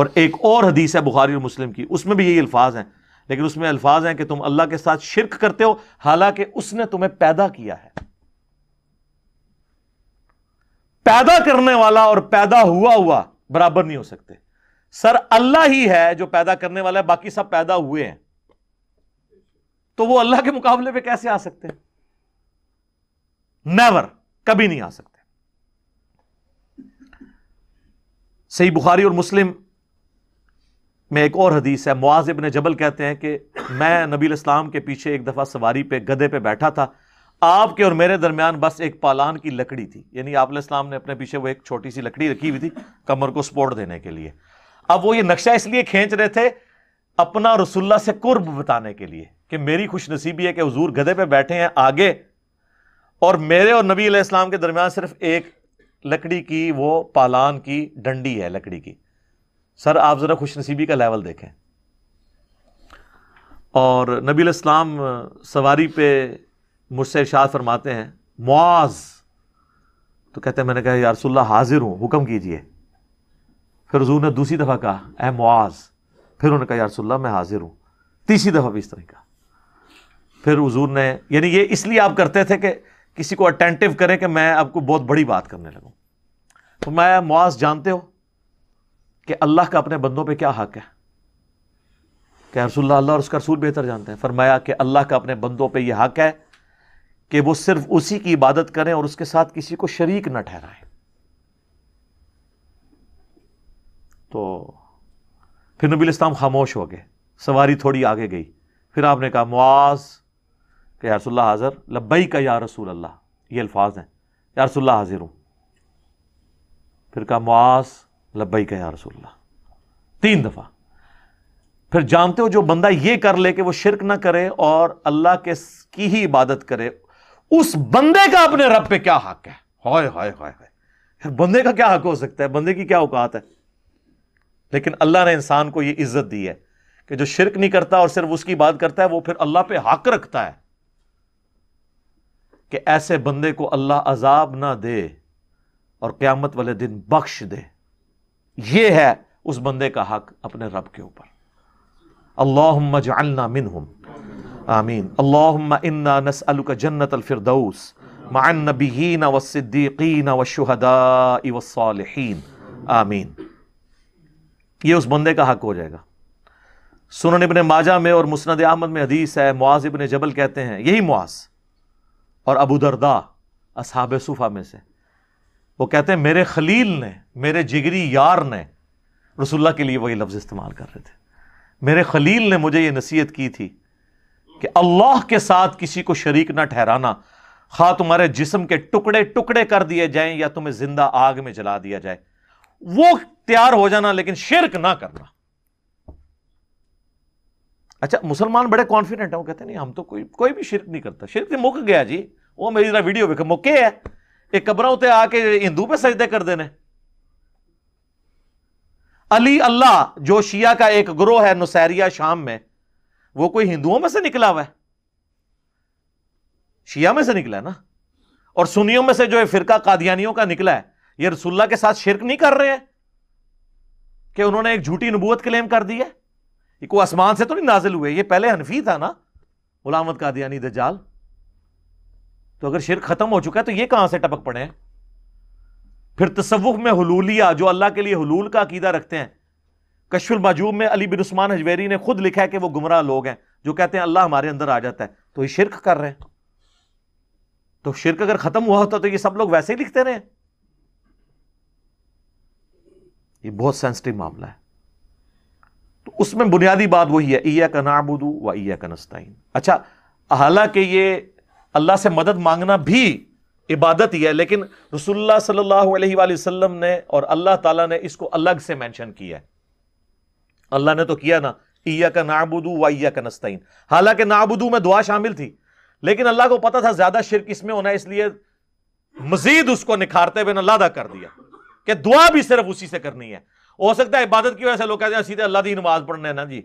और एक और हदीस है बुखारी और मुस्लिम की उसमें भी यही अल्फाज हैं लेकिन उसमें अल्फाज हैं कि तुम अल्लाह के साथ शिरक करते हो हालांकि उसने तुम्हें पैदा किया है पैदा करने वाला और पैदा हुआ हुआ बराबर नहीं हो सकते सर अल्लाह ही है जो पैदा करने वाला है बाकी सब पैदा हुए हैं तो वो अल्लाह के मुकाबले पे कैसे आ सकते नेवर कभी नहीं आ सकते सही बुखारी और मुस्लिम में एक और हदीस है मुआज इबन जबल कहते हैं कि मैं नबी इस्लाम के पीछे एक दफ़ा सवारी पे गधे पे बैठा था आपके और मेरे दरमियान बस एक पालान की लकड़ी थी यानी आप इस्लाम ने अपने पीछे वो एक छोटी सी लकड़ी रखी हुई थी कमर को सपोर्ट देने के लिए अब वो ये नक्शा इसलिए खींच रहे थे अपना रसुल्ला से कुर्ब बताने के लिए कि मेरी खुश नसीबी है कि हजूर गधे पे बैठे हैं आगे और मेरे और नबी इस्लाम के दरमियान सिर्फ एक लकड़ी की वो पालान की डंडी है लकड़ी की सर आप ज़रा खुशनसीबी का लेवल देखें और नबी इस्लाम सवारी पे मुझसे इर्शाद फरमाते हैं मुआज तो कहते हैं मैंने कहा यारसोल्ला हाजिर हूँ हुक्म कीजिए फिर हज़ू ने दूसरी दफ़ा कहा ए मुआज फिर उन्होंने कहा यारसोल्ला मैं हाजिर हूँ तीसरी दफ़ा भी इस तरह कहा फिर हजूर ने यानी ये इसलिए आप करते थे कि किसी को अटेंटिव करें कि मैं आपको बहुत बड़ी बात करने लगूँ तो मैं मुआज जानते हो कि अल्लाह का अपने बंदों पर क्या हक है क्या रसुल्ला अल्लाह और उसका रसूल बेहतर जानते हैं फरमाया कि अल्लाह का अपने बंदों पर यह हक है कि वो सिर्फ उसी की इबादत करें और उसके साथ किसी को शरीक न ठहराए तो फिर नबी इस्लाम खामोश हो गए सवारी थोड़ी आगे गई फिर आपने कहा मुआज के यारसोल्ला हाज़र लब्बई का या रसूल अल्लाह ये अल्फाज हैं यारसोल्ला हाजिर हूँ फिर कहा मुआज़ लबई का रसूल्ला तीन दफ़ा फिर जानते हो जो बंदा यह कर ले कि वो शिरक ना करे और अल्लाह के की ही इबादत करे उस बंदे का अपने रब पे क्या हक है हाय हाय हाय हाय फिर बंदे का क्या हक हो सकता है बंदे की क्या औकात है लेकिन अल्लाह ने इंसान को ये इज्जत दी है कि जो शिरक नहीं करता और सिर्फ उसकी बात करता है वो फिर अल्लाह पे हक रखता है कि ऐसे बंदे को अल्लाह अजाब ना दे और क्यामत वाले दिन बख्श दे ये है उस बंदे का हक अपने रब के ऊपर अल्लाह जल्ना आमीन अल्लाह इन्ना नसअल का जन्नत अलफिरदौस मान नबीन व सिद्दीकीन व शहदा वसालहीन आमीन ये उस बंदे का हक हो जाएगा सुनन इबन माजा में और मुस्नद अहमद में हदीस है मुआज इबन जबल कहते हैं यही मुआज और अबू दरदा असहाब सूफ़ा में से वो कहते हैं मेरे खलील ने मेरे जिगरी यार ने रसुल्ला के लिए वही लफ्ज़ इस्तेमाल कर रहे थे मेरे खलील ने मुझे यह नसीहत की थी कि अल्लाह के साथ किसी को शरीक ना ठहराना खा तुम्हारे जिसम के टुकड़े टुकड़े कर दिए जाए या तुम्हें जिंदा आग में जला दिया जाए वो तैयार हो जाना लेकिन शिरक ना करना अच्छा मुसलमान बड़े कॉन्फिडेंट है वो कहते नहीं हम तो कोई कोई भी शिरक नहीं करता शिरक मुक गया जी वो मेरी वीडियो मुके है ਕਿ ਕਬਰਾਂ ਉਤੇ ਆ ਕੇ ਹਿੰਦੂ ਪੇ ਸਜਦੇ ਕਰਦੇ अली अल्लाह जो शिया का एक ग्रोह है नुसैरिया शाम में वो कोई हिंदुओं में से निकला हुआ है शिया में से निकला है ना और सुनियों में से जो ये फिरका कादियानियों का निकला है ये रसुल्ला के साथ शिरक नहीं कर रहे हैं कि उन्होंने एक झूठी नबूत क्लेम कर दी है ये को आसमान से तो नहीं नाजिल हुए ये पहले हनफी था ना गुलामत कादियानी दजाल तो अगर शिर खत्म हो चुका है तो ये कहां से टपक पड़े हैं फिर तसवुफ में हलूलिया जो अल्लाह के लिए हलूल का अकीदा रखते हैं कशफुल मजूब में अली बिन उस्मान हजवेरी ने खुद लिखा है कि वो गुमराह लोग हैं जो कहते हैं अल्लाह हमारे अंदर आ जाता है तो ये शिरक कर रहे हैं तो शिरक अगर खत्म हुआ होता तो ये सब लोग वैसे ही लिखते रहे ये बहुत सेंसिटिव मामला है तो उसमें बुनियादी बात वही है ईया का नाबुदू व ईया का नस्ताइन अच्छा हालांकि ये अल्लाह से मदद मांगना भी इबादत ही है लेकिन रसुल्ला सल्लल्लाहु अलैहि वसल्लम ने और अल्लाह ताला ने इसको अलग से मेंशन किया है अल्लाह ने तो किया ना ईया का नाबुदू व ईया का नस्तीन हालांकि नाबुदू में दुआ शामिल थी लेकिन अल्लाह को पता था ज्यादा शिरक इसमें होना इसलिए मजीद उसको निखारते हुए अलादा कर दिया कि दुआ भी सिर्फ उसी से करनी है हो सकता है इबादत की वजह से लोग कहते हैं सीधे अल्लाह की नमाज पढ़ने ना जी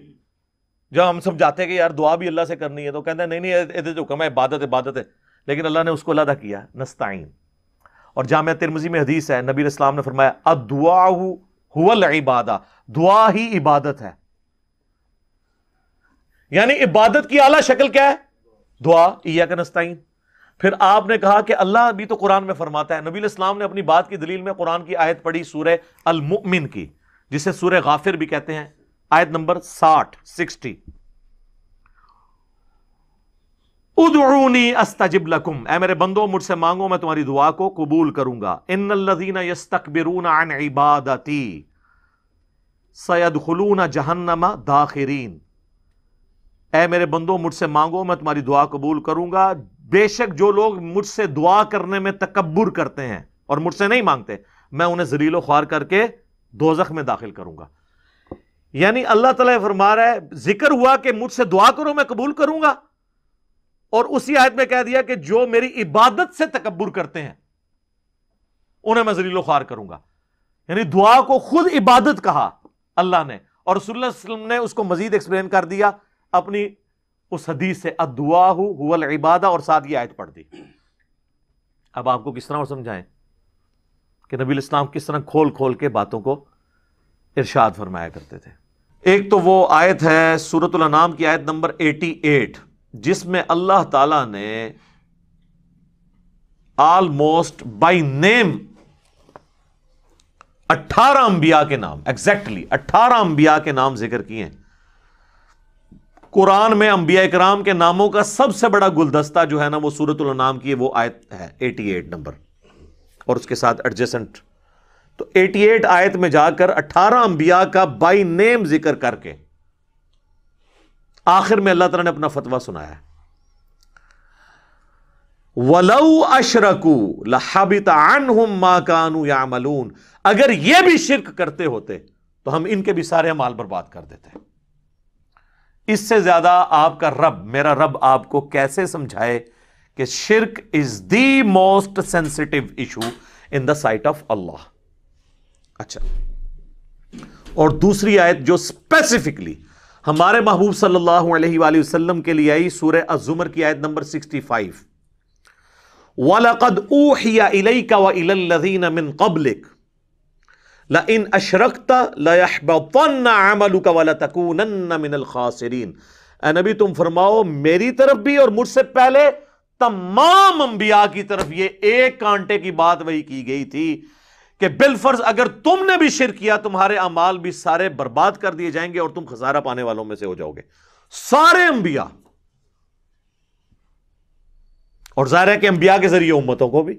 जब हम जाते हैं कि यार दुआ भी अल्लाह से करनी है तो कहते हैं नहीं नहीं ये जो कम है इबादत इबादत है लेकिन अल्लाह ने उसको अलादा किया नस्ताइन और जाम तिरमजी में हदीस है नबी इस्लाम ने फरमाया अ दुआ हुआ इबादा दुआ ही इबादत है यानी इबादत की आला शक्ल क्या है दुआ ईया का नस्ताइन फिर आपने कहा कि अल्लाह भी तो कुरान में फरमाता है नबी इस्लाम ने अपनी बात की दलील में कुरान की आयत पढ़ी सूर्य अलमुमिन की जिसे सूर्य गाफिर भी कहते हैं आयत नंबर साठ सिक्सटी उदरूनी लकुम ए मेरे बंदो मुझसे मांगो मैं तुम्हारी दुआ को कबूल करूंगा इन लदीना इबादती सैदलून जहन्नमा दाखिरीन मेरे बंदो मुझसे मांगो मैं तुम्हारी दुआ कबूल करूंगा बेशक जो लोग मुझसे दुआ करने में तकबर करते हैं और मुझसे नहीं मांगते मैं उन्हें जरीलो ख्वार करके दोजख में दाखिल करूंगा यानी अल्लाह तला फरमा रहा है जिक्र हुआ कि मुझसे दुआ करो मैं कबूल करूंगा और उसी आयत में कह दिया कि जो मेरी इबादत से तकबर करते हैं उन्हें मैं जरीलो खार करूंगा यानी दुआ को खुद इबादत कहा अल्लाह ने और रसुल्लम ने उसको मजीद एक्सप्लेन कर दिया अपनी उस हदीस से अदुआ हुल इबादा और साथ ही आयत पढ़ दी अब आपको किस तरह और समझाएं कि नबी इस्लाम किस तरह खोल खोल के बातों को इर्शाद फरमाया करते थे एक तो वो आयत है सूरतुल नाम की आयत नंबर एटी एट जिसमें अल्लाह तला ने आलमोस्ट बाई नेम 18 अंबिया के नाम एग्जैक्टली अट्ठारह अंबिया के नाम जिक्र किए हैं कुरान में अंबिया कराम के नामों का सबसे बड़ा गुलदस्ता जो है ना वो सूरतुल नाम की वो आयत है एटी एट नंबर और उसके साथ एडजेसेंट तो 88 आयत में जाकर अठारह अंबिया का बाई नेम जिक्र करके आखिर में अल्लाह तला ने अपना फतवा सुनाया वलऊ अशरकू लहाबित मा कानू या मलून अगर ये भी शिरक करते होते तो हम इनके भी सारे माल बर्बाद कर देते इससे ज्यादा आपका रब मेरा रब आपको कैसे समझाए कि शिरक is the most sensitive issue in the sight of Allah अच्छा और दूसरी आयत जो स्पेसिफिकली हमारे महबूब सल्लल्लाहु अलैहि वसल्लम के लिए आई सूर्य अजुमर की आयत नंबर 65 वलकद ऊहिया इलैका व इलल्लज़ीन मिन क़ब्लिक ला इन अशरकता ला यहबतन्न अमलुका व ला तकूनन्न खासिरिन ए नबी तुम फरमाओ मेरी तरफ भी और मुझसे पहले तमाम अंबिया की तरफ ये एक कांटे की बात वही की गई थी कि बिलफर्ज अगर तुमने भी शिर किया तुम्हारे अमाल भी सारे बर्बाद कर दिए जाएंगे और तुम खजारा पाने वालों में से हो जाओगे सारे अंबिया और जाहिर है कि अंबिया के जरिए उम्मतों को भी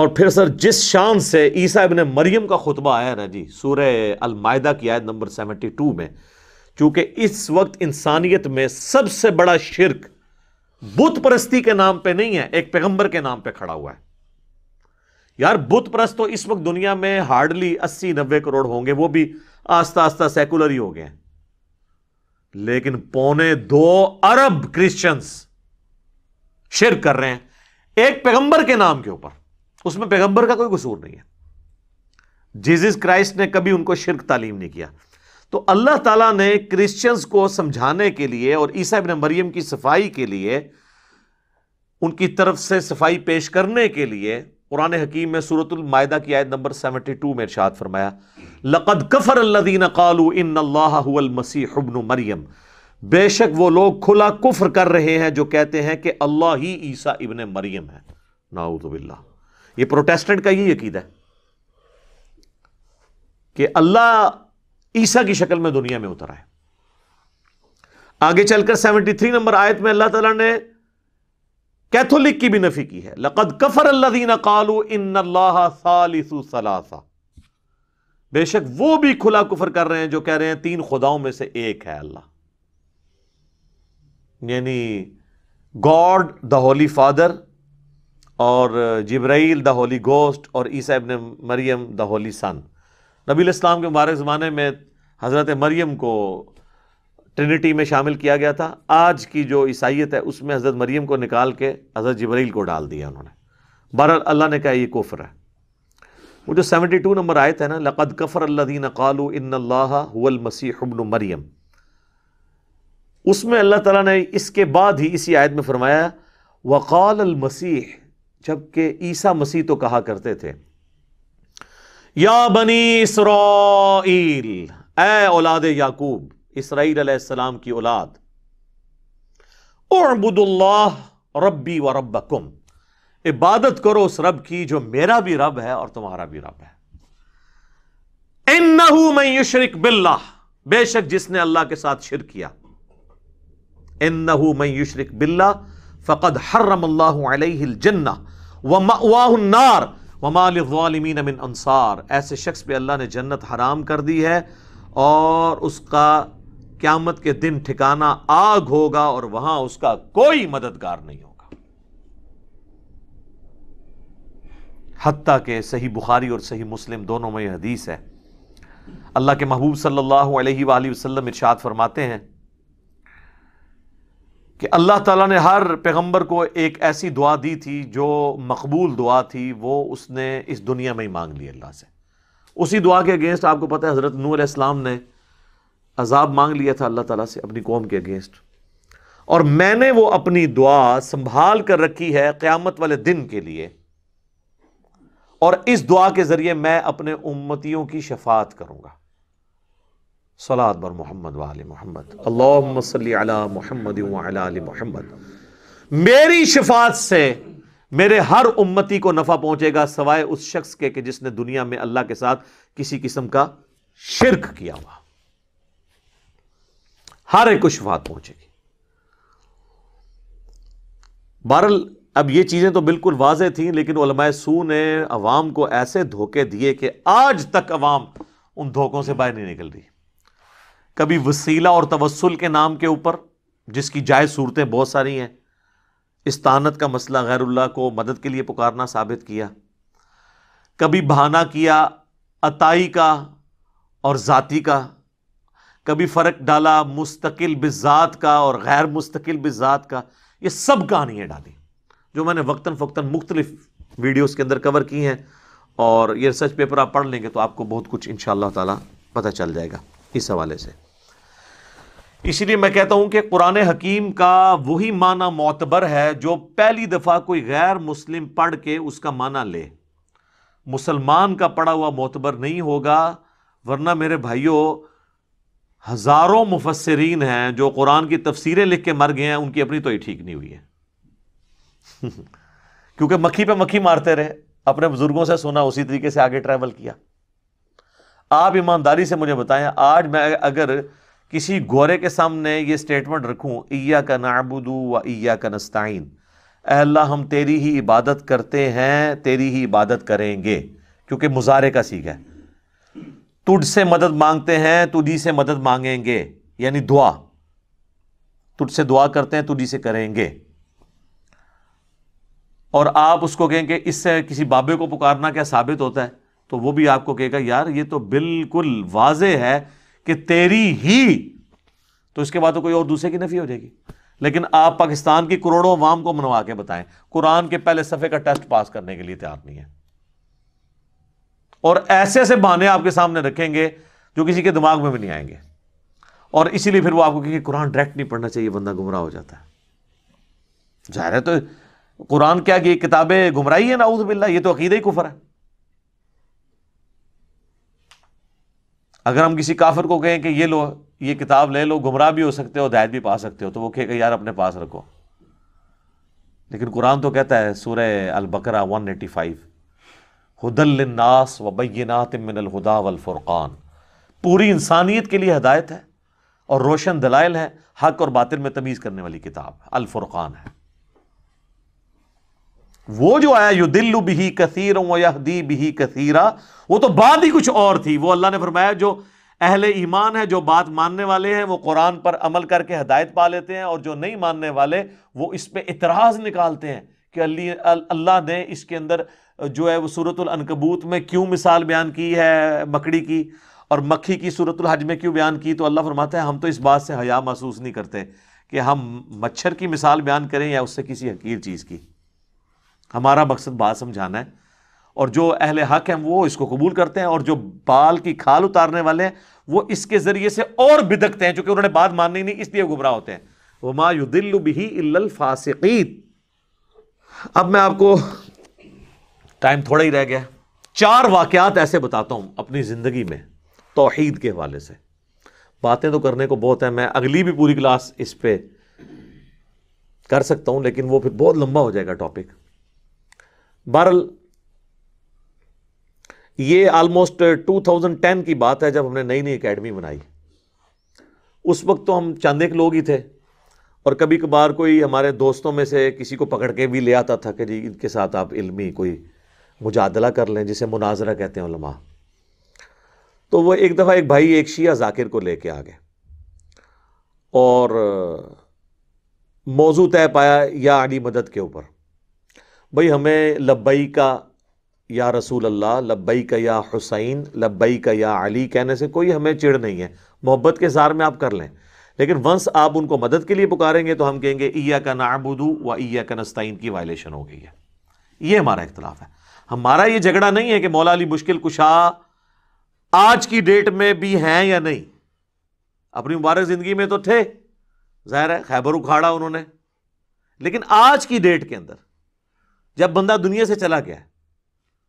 और फिर सर जिस शान से ईसा इबन मरियम का खुतबा आया ना जी सूर्य अलमायदा की आयत नंबर 72 में चूंकि इस वक्त इंसानियत में सबसे बड़ा शिरक बुत परस्ती के नाम पे नहीं है एक पैगंबर के नाम पे खड़ा हुआ है यार बुत प्रस्त तो इस वक्त दुनिया में हार्डली अस्सी नब्बे करोड़ होंगे वो भी आस्ता आस्ता सेकुलर ही हो गए लेकिन पौने दो अरब क्रिश्चियंस शिर कर रहे हैं एक पैगंबर के नाम के ऊपर उसमें पैगंबर का कोई कसूर नहीं है जीसस क्राइस्ट ने कभी उनको शिरक तालीम नहीं किया तो अल्लाह ताला ने क्रिश्चियंस को समझाने के लिए और ईसा इब्न मरियम की सफाई के लिए उनकी तरफ से सफाई पेश करने के लिए कुरान हकीम में सूरतमायदा की आयत नंबर सेवेंटी टू में इर्शाद फरमाया लक़द कफ़र अल्लदीन कालू इन अल्लाहबन मरियम बेशक वो लोग खुला कुफर कर रहे हैं जो कहते हैं कि अल्लाह ही ईसा इबन मरियम है नाउदबिल्ला ये प्रोटेस्टेंट का ये यकीद है कि अल्लाह ईसा की शक्ल में दुनिया में उतर आए आगे चलकर 73 नंबर आयत में अल्लाह तला ने कैथोलिक की भी नफी की है लकद कफर अल्लादीन कालू इन सलासा बेशक वो भी खुला कुफर कर रहे हैं जो कह रहे हैं तीन खुदाओं में से एक है अल्लाह यानी गॉड द होली फादर और जब्राइल द होली गोस्ट और ईसा ने मरियम द होली सन नबी इस्लाम के मुबारक ज़माने में हज़रत मरियम को ट्रिनिटी में शामिल किया गया था आज की जो ईसाइत है उसमें हज़रत मरीम को निकाल के हज़रत जबरील को डाल दिया उन्होंने बहरहाल अल्लाह ने कहा ये कुफर है वो जो सेवेंटी टू नंबर आयत है ना लक़द कफ़र अल्लादीन कालू इन हुल मसीहबन मरियम उसमें अल्लाह ताला ने इसके बाद ही इसी आयत में फरमाया वक़ाल मसीह जबकि ईसा मसीह तो कहा करते थे या बनी इसराइल औलाद याकूब इसराईसम की औलाद ओबुदुल्लाह रब्बी व रब्बकुम इबादत करो उस रब की जो मेरा भी रब है और तुम्हारा भी रब है इन्नहू मैं युशरिक बिल्ला बेशक जिसने अल्लाह के साथ शिर किया इन्नहू मैं युशरिक बिल्ला फ़कद हर्रम जन्ना व मार वमालिमीन मिन अंसार ऐसे शख्स पे अल्लाह ने जन्नत हराम कर दी है और उसका क्यामत के दिन ठिकाना आग होगा और वहां उसका कोई मददगार नहीं होगा हत्या के सही बुखारी और सही मुस्लिम दोनों में यह हदीस है अल्लाह के महबूब सल्लल्लाहु अलैहि वसल्लम इरशाद फरमाते हैं कि अल्लाह ताला ने हर पैगंबर को एक ऐसी दुआ दी थी जो मकबूल दुआ थी वो उसने इस दुनिया में ही मांग ली अल्लाह से उसी दुआ के अगेंस्ट आपको पता है हज़रत नूर इस्लाम ने अजाब मांग लिया था अल्लाह ताला से अपनी कौम के अगेंस्ट और मैंने वो अपनी दुआ संभाल कर रखी है क़्यामत वाले दिन के लिए और इस दुआ के ज़रिए मैं अपने उम्मतियों की शफात करूंगा सलाद बर मोहम्मद वाल मोहम्मद अल्लाह मोहम्मद मोहम्मद मेरी शफात से मेरे हर उम्मती को नफ़ा पहुंचेगा सवाए उस शख्स के कि जिसने दुनिया में अल्लाह के साथ किसी किस्म का शिरक किया हुआ हर एक को पहुंचेगी बहरल अब ये चीज़ें तो बिल्कुल वाज थी लेकिन सू ने अवाम को ऐसे धोखे दिए कि आज तक अवाम उन धोखों से बाहर नहीं निकल रही कभी वसीला और तवसल के नाम के ऊपर जिसकी जायज़ सूरतें बहुत सारी हैं इस तानत का मसला गैरुल्ला को मदद के लिए पुकारना साबित किया कभी बहाना किया अताई का और जाति का कभी फ़र्क डाला मुस्तकिल बिज़ात का और गैर मुस्तकिल बिज़ात का ये सब कहानियाँ डाली जो मैंने वक्ता फ़क्ता मुख्तलिफ़ वीडियोज़ के अंदर कवर की हैं और ये रिसर्च पेपर आप पढ़ लेंगे तो आपको बहुत कुछ इन ताला पता चल जाएगा इस हवाले से इसलिए मैं कहता हूं कि कुरान हकीम का वही माना मोतबर है जो पहली दफ़ा कोई गैर मुस्लिम पढ़ के उसका माना ले मुसलमान का पढ़ा हुआ मोतबर नहीं होगा वरना मेरे भाइयों हज़ारों मुफसरीन हैं जो कुरान की तफसीरें लिख के मर गए हैं उनकी अपनी तो ही ठीक नहीं हुई है क्योंकि मक्खी पे मक्खी मारते रहे अपने बुजुर्गों से सुना उसी तरीके से आगे ट्रैवल किया आप ईमानदारी से मुझे बताएं आज मैं अगर किसी गोरे के सामने ये स्टेटमेंट रखूं ईया का नाबुदू व ईया का नस्ताइन अल्लाह हम तेरी ही इबादत करते हैं तेरी ही इबादत करेंगे क्योंकि मुजारे का सीख है तुझ से मदद मांगते हैं तुझी से मदद मांगेंगे यानी दुआ से दुआ करते हैं तुझी से करेंगे और आप उसको कहेंगे इससे किसी बाबे को पुकारना क्या साबित होता है तो वो भी आपको कहेगा यार ये तो बिल्कुल वाजे है कि तेरी ही तो इसके बाद तो कोई और दूसरे की नफी हो जाएगी लेकिन आप पाकिस्तान की करोड़ों वाम को मनवा के बताएं कुरान के पहले सफ़े का टेस्ट पास करने के लिए तैयार नहीं है और ऐसे ऐसे बहाने आपके सामने रखेंगे जो किसी के दिमाग में भी नहीं आएंगे और इसीलिए फिर वो आपको कहेंगे कुरान डायरेक्ट नहीं पढ़ना चाहिए बंदा गुमराह हो जाता है जाहिर है तो कुरान क्या कि किताबें गुमराही है नाउज बिल्ला ये तो अकीदा ही कुफर है अगर हम किसी काफिर को कहें कि ये लो ये किताब ले लो गुमराह भी हो सकते हो दायद भी पा सकते हो तो वो कहेगा यार अपने पास रखो लेकिन कुरान तो कहता है सूर्य अल बकरा 185 हदलनास वबैनात मिनलहुदा वलफ़ुरक़ान पूरी इंसानियत के लिए हदायत है और रोशन दलाइल है हक और बातिल में तमीज़ करने वाली किताब अलफ़ुरक़ान है वो जो आया दिल बिही कसीर वहदी बिही कसीरा वो तो बात ही कुछ और थी वो अल्लाह ने फरमाया जो अहल ईमान है जो बात मानने वाले हैं वो कुरान पर अमल करके हदायत पा लेते हैं और जो नहीं मानने वाले वो इस पर इतराज़ निकालते हैं कि अल्लाह ने इसके अंदर जो है वो सूरत अनकबूत में क्यों मिसाल बयान की है मकड़ी की और मक्खी की सूरत हज में क्यों बयान की तो अल्लाह फरमाते हैं हम तो इस बात से हया महसूस नहीं करते कि हम मच्छर की मिसाल बयान करें या उससे किसी हकीर चीज़ की हमारा मकसद बात समझाना है और जो अहल हक हैं वो इसको कबूल करते हैं और जो बाल की खाल उतारने वाले हैं वो इसके ज़रिए से और बिदकते हैं चूँकि उन्होंने बात माननी नहीं इसलिए गुमराह होते हैं वमा युदिल्लु बिही इल्लल अब मैं आपको टाइम थोड़ा ही रह गया चार वाक़ात ऐसे बताता हूं अपनी ज़िंदगी में तोहहीद के हवाले से बातें तो करने को बहुत है मैं अगली भी पूरी क्लास इस पर कर सकता हूं लेकिन वो फिर बहुत लंबा हो जाएगा टॉपिक बहरल ये आलमोस्ट 2010 की बात है जब हमने नई नई एकेडमी बनाई उस वक्त तो हम चंद एक लोग ही थे और कभी कभार कोई हमारे दोस्तों में से किसी को पकड़ के भी ले आता था कि जी इनके साथ आप इल्मी कोई मुजादला कर लें जिसे मुनाजरा कहते हैं उलमा तो वह एक दफ़ा एक भाई एक शिया जाकिर को लेके आ गए और मौजू तय पाया या आली मदद के ऊपर भाई हमें लब्बई का या रसूल अल्लाह लब्बई का या हुसैन लब्बई का या अली कहने से कोई हमें चिड़ नहीं है मोहब्बत के जार में आप कर लें लेकिन वंस आप उनको मदद के लिए पुकारेंगे तो हम कहेंगे ईया का नाबुदू व ईया का नस्ताइन की वायलेशन हो गई है ये हमारा इख्तलाफ है हमारा ये झगड़ा नहीं है कि मौला अली मुश्किल कुशा आज की डेट में भी हैं या नहीं अपनी मुबारक ज़िंदगी में तो थे ज़ाहिर है खैबर उखाड़ा उन्होंने लेकिन आज की डेट के अंदर जब बंदा दुनिया से चला गया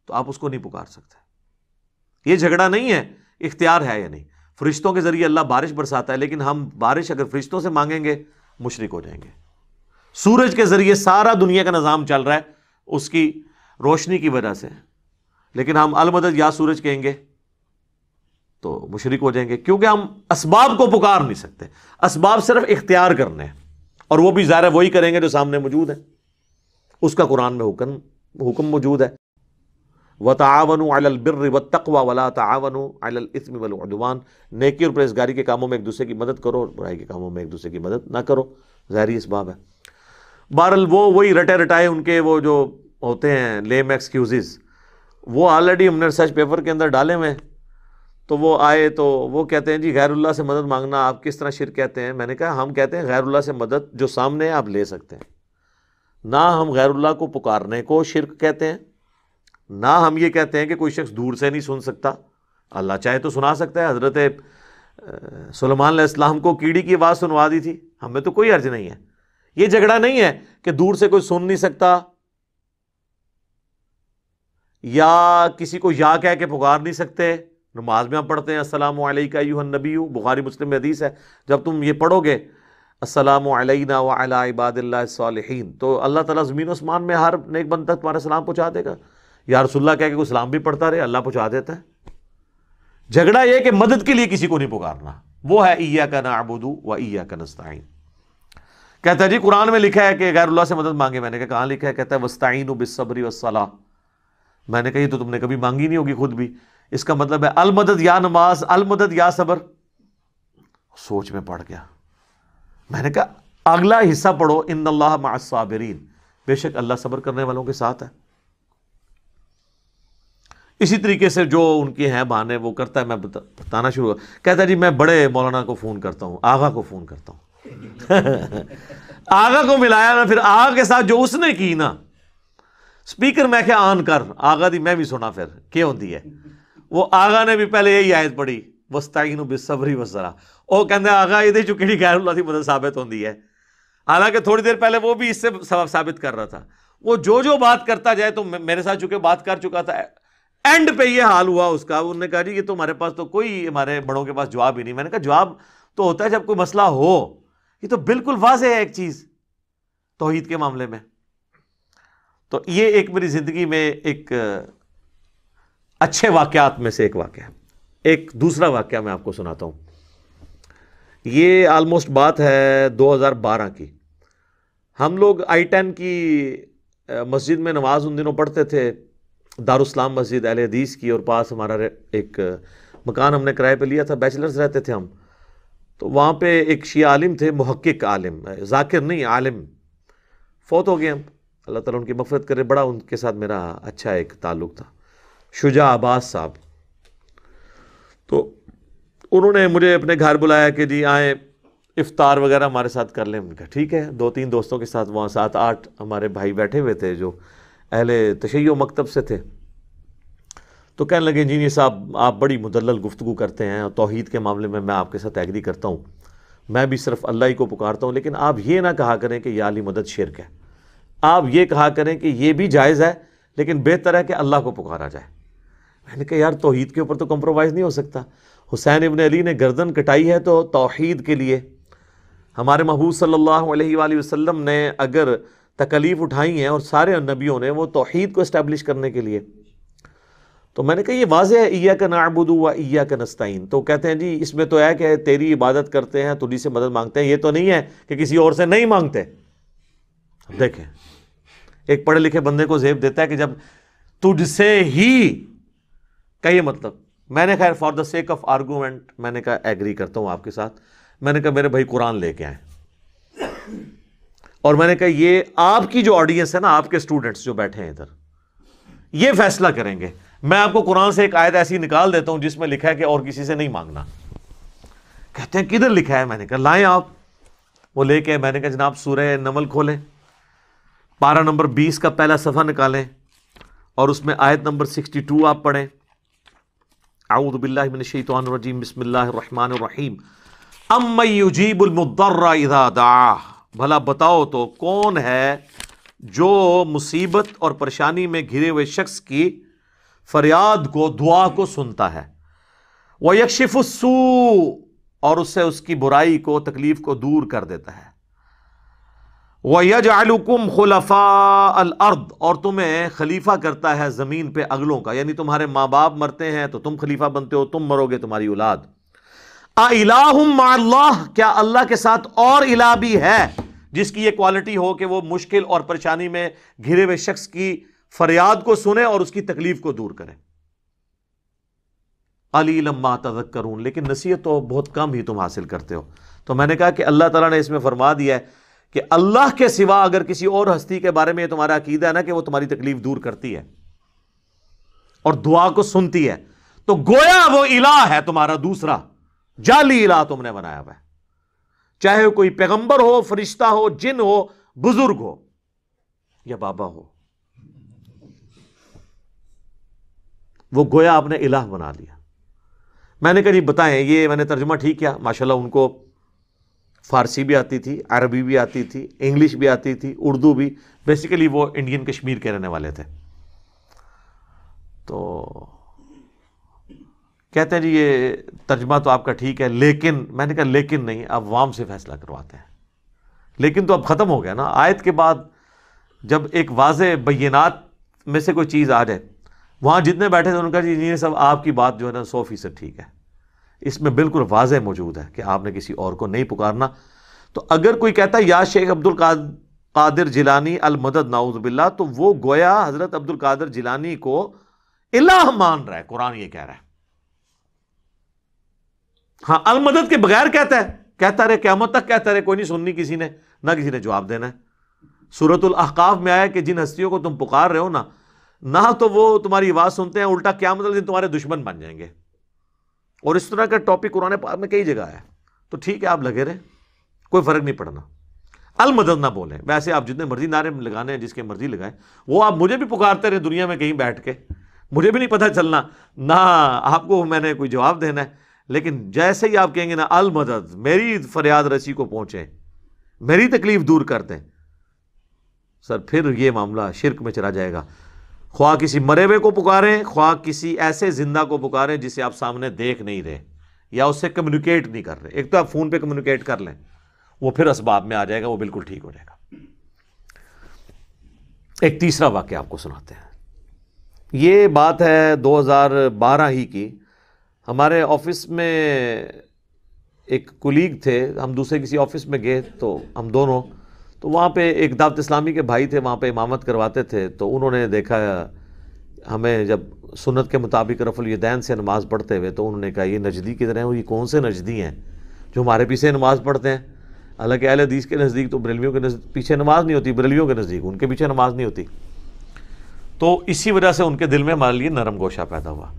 तो आप उसको नहीं पुकार सकते ये झगड़ा नहीं है इख्तियार है या नहीं फरिश्तों के ज़रिए अल्लाह बारिश बरसाता है लेकिन हम बारिश अगर फरिश्तों से मांगेंगे मुशरक हो जाएंगे सूरज के ज़रिए सारा दुनिया का निज़ाम चल रहा है उसकी रोशनी की वजह से लेकिन हम अलमदद या सूरज कहेंगे तो मुशरक हो जाएंगे क्योंकि हम इसबाब को पुकार नहीं सकते इसबाब सिर्फ इख्तियार करने हैं और वो भी ज़ाहिर वही करेंगे जो सामने मौजूद है उसका कुरान में हुक्म हुक्म मौजूद है व तावन अलबिर व तकवा वला तावन अलस्म वलवान नेकी और परहेजगारी के कामों में एक दूसरे की मदद करो और बुराई के कामों में एक दूसरे की मदद ना करो ज़ाहरी बाब है बहरल वो वही रटे रटाए उनके वो जो होते हैं लेम एक्सक्यूज़ वो ऑलरेडी हमने रिसर्च पेपर के अंदर डाले हुए हैं तो वो आए तो वो कहते हैं जी गैरुल्ला से मदद मांगना आप किस तरह शिर कहते हैं मैंने कहा हम कहते हैं गैरुल्ला से मदद जो सामने है आप ले सकते हैं ना हम गैरुल्ला को पुकारने को शिरक कहते हैं ना हम ये कहते हैं कि कोई शख्स दूर से नहीं सुन सकता अल्लाह चाहे तो सुना सकता है हज़रत सलमान इस्लाम को कीड़ी की आवाज़ सुनवा दी थी हमें तो कोई अर्ज नहीं है ये झगड़ा नहीं है कि दूर से कोई सुन नहीं सकता या किसी को या कह के पुकार नहीं सकते नमाज में हम पढ़ते हैं असलम यू नबी बुखारी मुस्लिम हदीस है जब तुम ये पढ़ोगे असलम वाला तो अल्लाह ताला ज़मीन आसमान में हर नेक तक तुम्हारा सलाम पहुँचा देगा या रसुल्ला कह के कोई सलाम भी पढ़ता रहे अल्लाह पहुँचा देता है झगड़ा यह कि मदद के लिए किसी को नहीं पुकारना वो है ईया का ना आबुदू व ईया का नस्ताइन कहता है जी कुरान में लिखा है कि गैरुल्ला से मदद मांगे मैंने कहा कहाँ लिखा है कहता है वस्ताइन बिसबरी वसलाह मैंने कही तो तुमने कभी मांगी नहीं होगी खुद भी इसका मतलब है अलमदद या नमाज अलमदद या सबर सोच में पड़ गया मैंने कहा अगला हिस्सा पढ़ो इन अल्लाह मासाबरीन बेशक अल्लाह सबर करने वालों के साथ है इसी तरीके से जो उनके हैं बहाने वो करता है मैं बताना शुरू हुआ कहता जी मैं बड़े मौलाना को फ़ोन करता हूँ आगा को फ़ोन करता हूँ आगा को मिलाया ना फिर आगा के साथ जो उसने की ना स्पीकर मैं क्या ऑन कर आगा दी मैं भी सुना फिर क्या होती है वो आगा ने भी पहले यही आयत पढ़ी वस्ताइन बेसबरी वसरा वो कहते आगा ये ਚੋਂ ਕਿਹੜੀ ਗੈਰੁੱਲਾ ਦੀ मदद साबित होती है हालांकि थोड़ी देर पहले वो भी इससे साबित कर रहा था वो जो जो बात करता जाए तो मेरे साथ चूंकि बात कर चुका था एंड पे ये हाल हुआ उसका उन्होंने कहा जी ये तो हमारे पास तो कोई हमारे बड़ों के पास जवाब ही नहीं मैंने कहा जवाब तो होता है जब कोई मसला हो ये तो बिल्कुल वाज है एक चीज़ तोहहीद के मामले में तो ये एक मेरी ज़िंदगी में एक अच्छे वाक्यात में से एक वाक्य एक दूसरा वाक्य मैं आपको सुनाता हूं ये आलमोस्ट बात है 2012 की हम लोग आई टेन की मस्जिद में नमाज उन दिनों पढ़ते थे दारुस्लाम मस्जिद अहल हदीस की और पास हमारा एक मकान हमने किराए पर लिया था बैचलर्स रहते थे हम तो वहाँ पे एक शिया आलिम थे महक्क आलिम जाकिर नहीं आलिम फौत हो गए हम अल्लाह ताला उनकी मफरत करे बड़ा उनके साथ मेरा अच्छा एक ताल्लुक था शुजा आबाद साहब तो उन्होंने मुझे अपने घर बुलाया कि जी आए इफ़ार वगैरह हमारे साथ कर लें उनका ठीक है दो तीन दोस्तों के साथ वहाँ सात आठ हमारे भाई बैठे हुए थे जो अहल तशैय मकतब से थे तो कहने लगे इंजीनियर साहब आप बड़ी मुदल गुफ्तु करते हैं और तोहद के मामले में मैं आपके साथ एग्री करता हूँ मैं भी सिर्फ अल्लाह ही को पुकारता हूँ लेकिन आप ये ना कहा करें कि यह आली मदद शेर कह आप ये कहा करें कि ये भी जायज़ है लेकिन बेहतर है कि अल्लाह को पुकारा जाए मैंने कहा यार तोहद के ऊपर तो कम्प्रोमाइज़ नहीं हो सकता हुसैन इबन अली ने गर्दन कटाई है तो तोहद के लिए हमारे महबूब सल्ला वसम ने अगर तकलीफ़ उठाई हैं और सारे नबियों ने वो तोहद को इस्टेब्लिश करने के लिए तो मैंने कहा ये वाज है ईया का नाबुदू व ईया का नस्ताइन तो कहते हैं जी इसमें तो है कि तेरी इबादत करते हैं तुझी से मदद मांगते हैं ये तो नहीं है कि किसी और से नहीं मांगते देखें एक पढ़े लिखे बंदे को जेब देता है कि जब तुझसे ही कहिए मतलब मैंने खैर for the sake of argument मैंने कहा एग्री करता हूँ आपके साथ मैंने कहा मेरे भाई कुरान लेके आए और मैंने कहा ये आपकी जो ऑडियंस है ना आपके स्टूडेंट्स जो बैठे हैं इधर ये फैसला करेंगे मैं आपको कुरान से एक आयत ऐसी निकाल देता हूं जिसमें लिखा है कि और किसी से नहीं मांगना कहते हैं किधर लिखा है मैंने कहा लाएं आप वो लेके मैंने कहा जनाब सूर्य नमल खोलें पारा नंबर बीस का पहला सफ़ा निकालें और उसमें आयत नंबर सिक्सटी टू आप पढ़ें आऊदबिल्लाशतवानरजीम बसमिल्लाम अम्मयुजीबुलमुद्दर्रा भला बताओ तो कौन है जो मुसीबत और परेशानी में घिरे हुए शख्स की फरियाद को दुआ को सुनता है वह यकशिफसू और उससे उसकी बुराई को तकलीफ को दूर कर देता है वह यज आलुकुम खलफा अर्द और तुम्हें खलीफा करता है ज़मीन पे अगलों का यानी तुम्हारे माँ बाप मरते हैं तो तुम खलीफा बनते हो तुम मरोगे तुम्हारी औलाद अलाह क्या अल्लाह के साथ और इला भी है जिसकी ये क्वालिटी हो कि वो मुश्किल और परेशानी में घिरे हुए शख्स की फरियाद को सुने और उसकी तकलीफ को दूर करें अली लम्मा तजक करूँ लेकिन नसीहत तो बहुत कम ही तुम हासिल करते हो तो मैंने कहा कि अल्लाह तला ने इसमें फरमा दिया है कि अल्लाह के सिवा अगर किसी और हस्ती के बारे में तुम्हारा अकीदा है ना कि वो तुम्हारी तकलीफ दूर करती है और दुआ को सुनती है तो गोया वो इला है तुम्हारा दूसरा जाली इला तुमने बनाया हुआ है चाहे कोई पैगंबर हो फरिश्ता हो जिन हो बुजुर्ग हो या बाबा हो वो गोया आपने इलाह बना लिया मैंने करीब बताएं ये मैंने तर्जमा ठीक किया माशाल्लाह उनको फारसी भी आती थी अरबी भी आती थी इंग्लिश भी आती थी उर्दू भी बेसिकली वो इंडियन कश्मीर के रहने वाले थे तो कहते हैं जी ये तर्जमा तो आपका ठीक है लेकिन मैंने कहा लेकिन नहीं अब वाम से फैसला करवाते हैं लेकिन तो अब ख़त्म हो गया ना आयत के बाद जब एक वाज बैनात में से कोई चीज़ आ जाए वहाँ जितने बैठे थे उनका जी इंजीनियर साहब आपकी बात जो है ना सौ फीसद ठीक है इसमें बिल्कुल वाज मौजूद है कि आपने किसी और को नहीं पुकारना तो अगर कोई कहता है या शेख अब्दुल कादिर जिलानी अलमदद नाउजबिल्ला तो वो गोया हज़रत अब्दुल कादिर जिलानी को इलाह मान रहा है कुरान ये कह रहा है हाँ अलमदत के बगैर कहता है कहता रहे क्यामत तक कहता रहे कोई नहीं सुननी किसी ने ना किसी ने जवाब देना है सूरत अहकाफ में आया कि जिन हस्तियों को तुम पुकार रहे हो ना ना तो वो तुम्हारी आवाज़ सुनते हैं उल्टा क्या मतलब दिन तुम्हारे दुश्मन बन जाएंगे और इस तरह का टॉपिक कुरान पार में कई जगह आया तो ठीक है आप लगे रहे कोई फ़र्क नहीं पड़ना अलमदद ना बोलें वैसे आप जितने मर्जी नारे लगाने हैं जिसके मर्जी लगाएं वो आप मुझे भी पुकारते रहे दुनिया में कहीं बैठ के मुझे भी नहीं पता चलना ना आपको मैंने कोई जवाब देना है लेकिन जैसे ही आप कहेंगे ना अल मदद मेरी फरियाद रसी को पहुंचे मेरी तकलीफ दूर कर दें सर फिर यह मामला शिरक में चला जाएगा ख्वाह किसी मरे हुए को पुकारें ख्वा किसी ऐसे जिंदा को पुकारें जिसे आप सामने देख नहीं रहे या उससे कम्युनिकेट नहीं कर रहे एक तो आप फ़ोन पे कम्युनिकेट कर लें वो फिर इसबाब में आ जाएगा वो बिल्कुल ठीक हो जाएगा एक तीसरा वाक्य आपको सुनाते हैं ये बात है 2012 ही की हमारे ऑफिस में एक कुलीग थे हम दूसरे किसी ऑफिस में गए तो हम दोनों तो वहाँ पे एक दावत इस्लामी के भाई थे वहाँ पे इमामत करवाते थे तो उन्होंने देखा हमें जब सुन्नत के मुताबिक रफ़ुलदैन से नमाज़ पढ़ते हुए तो उन्होंने कहा ये नजदीक किधर हैं ये कौन से नजदी हैं जो हमारे पीछे नमाज़ पढ़ते हैं हालांकि अहल हदीस के नज़दीक तो बरेलवियों के पीछे नमाज़ नहीं होती बरेलियों के नज़दीक उनके पीछे नमाज़ नहीं होती तो इसी वजह से उनके दिल में हमारे लिए नरम गोशा पैदा हुआ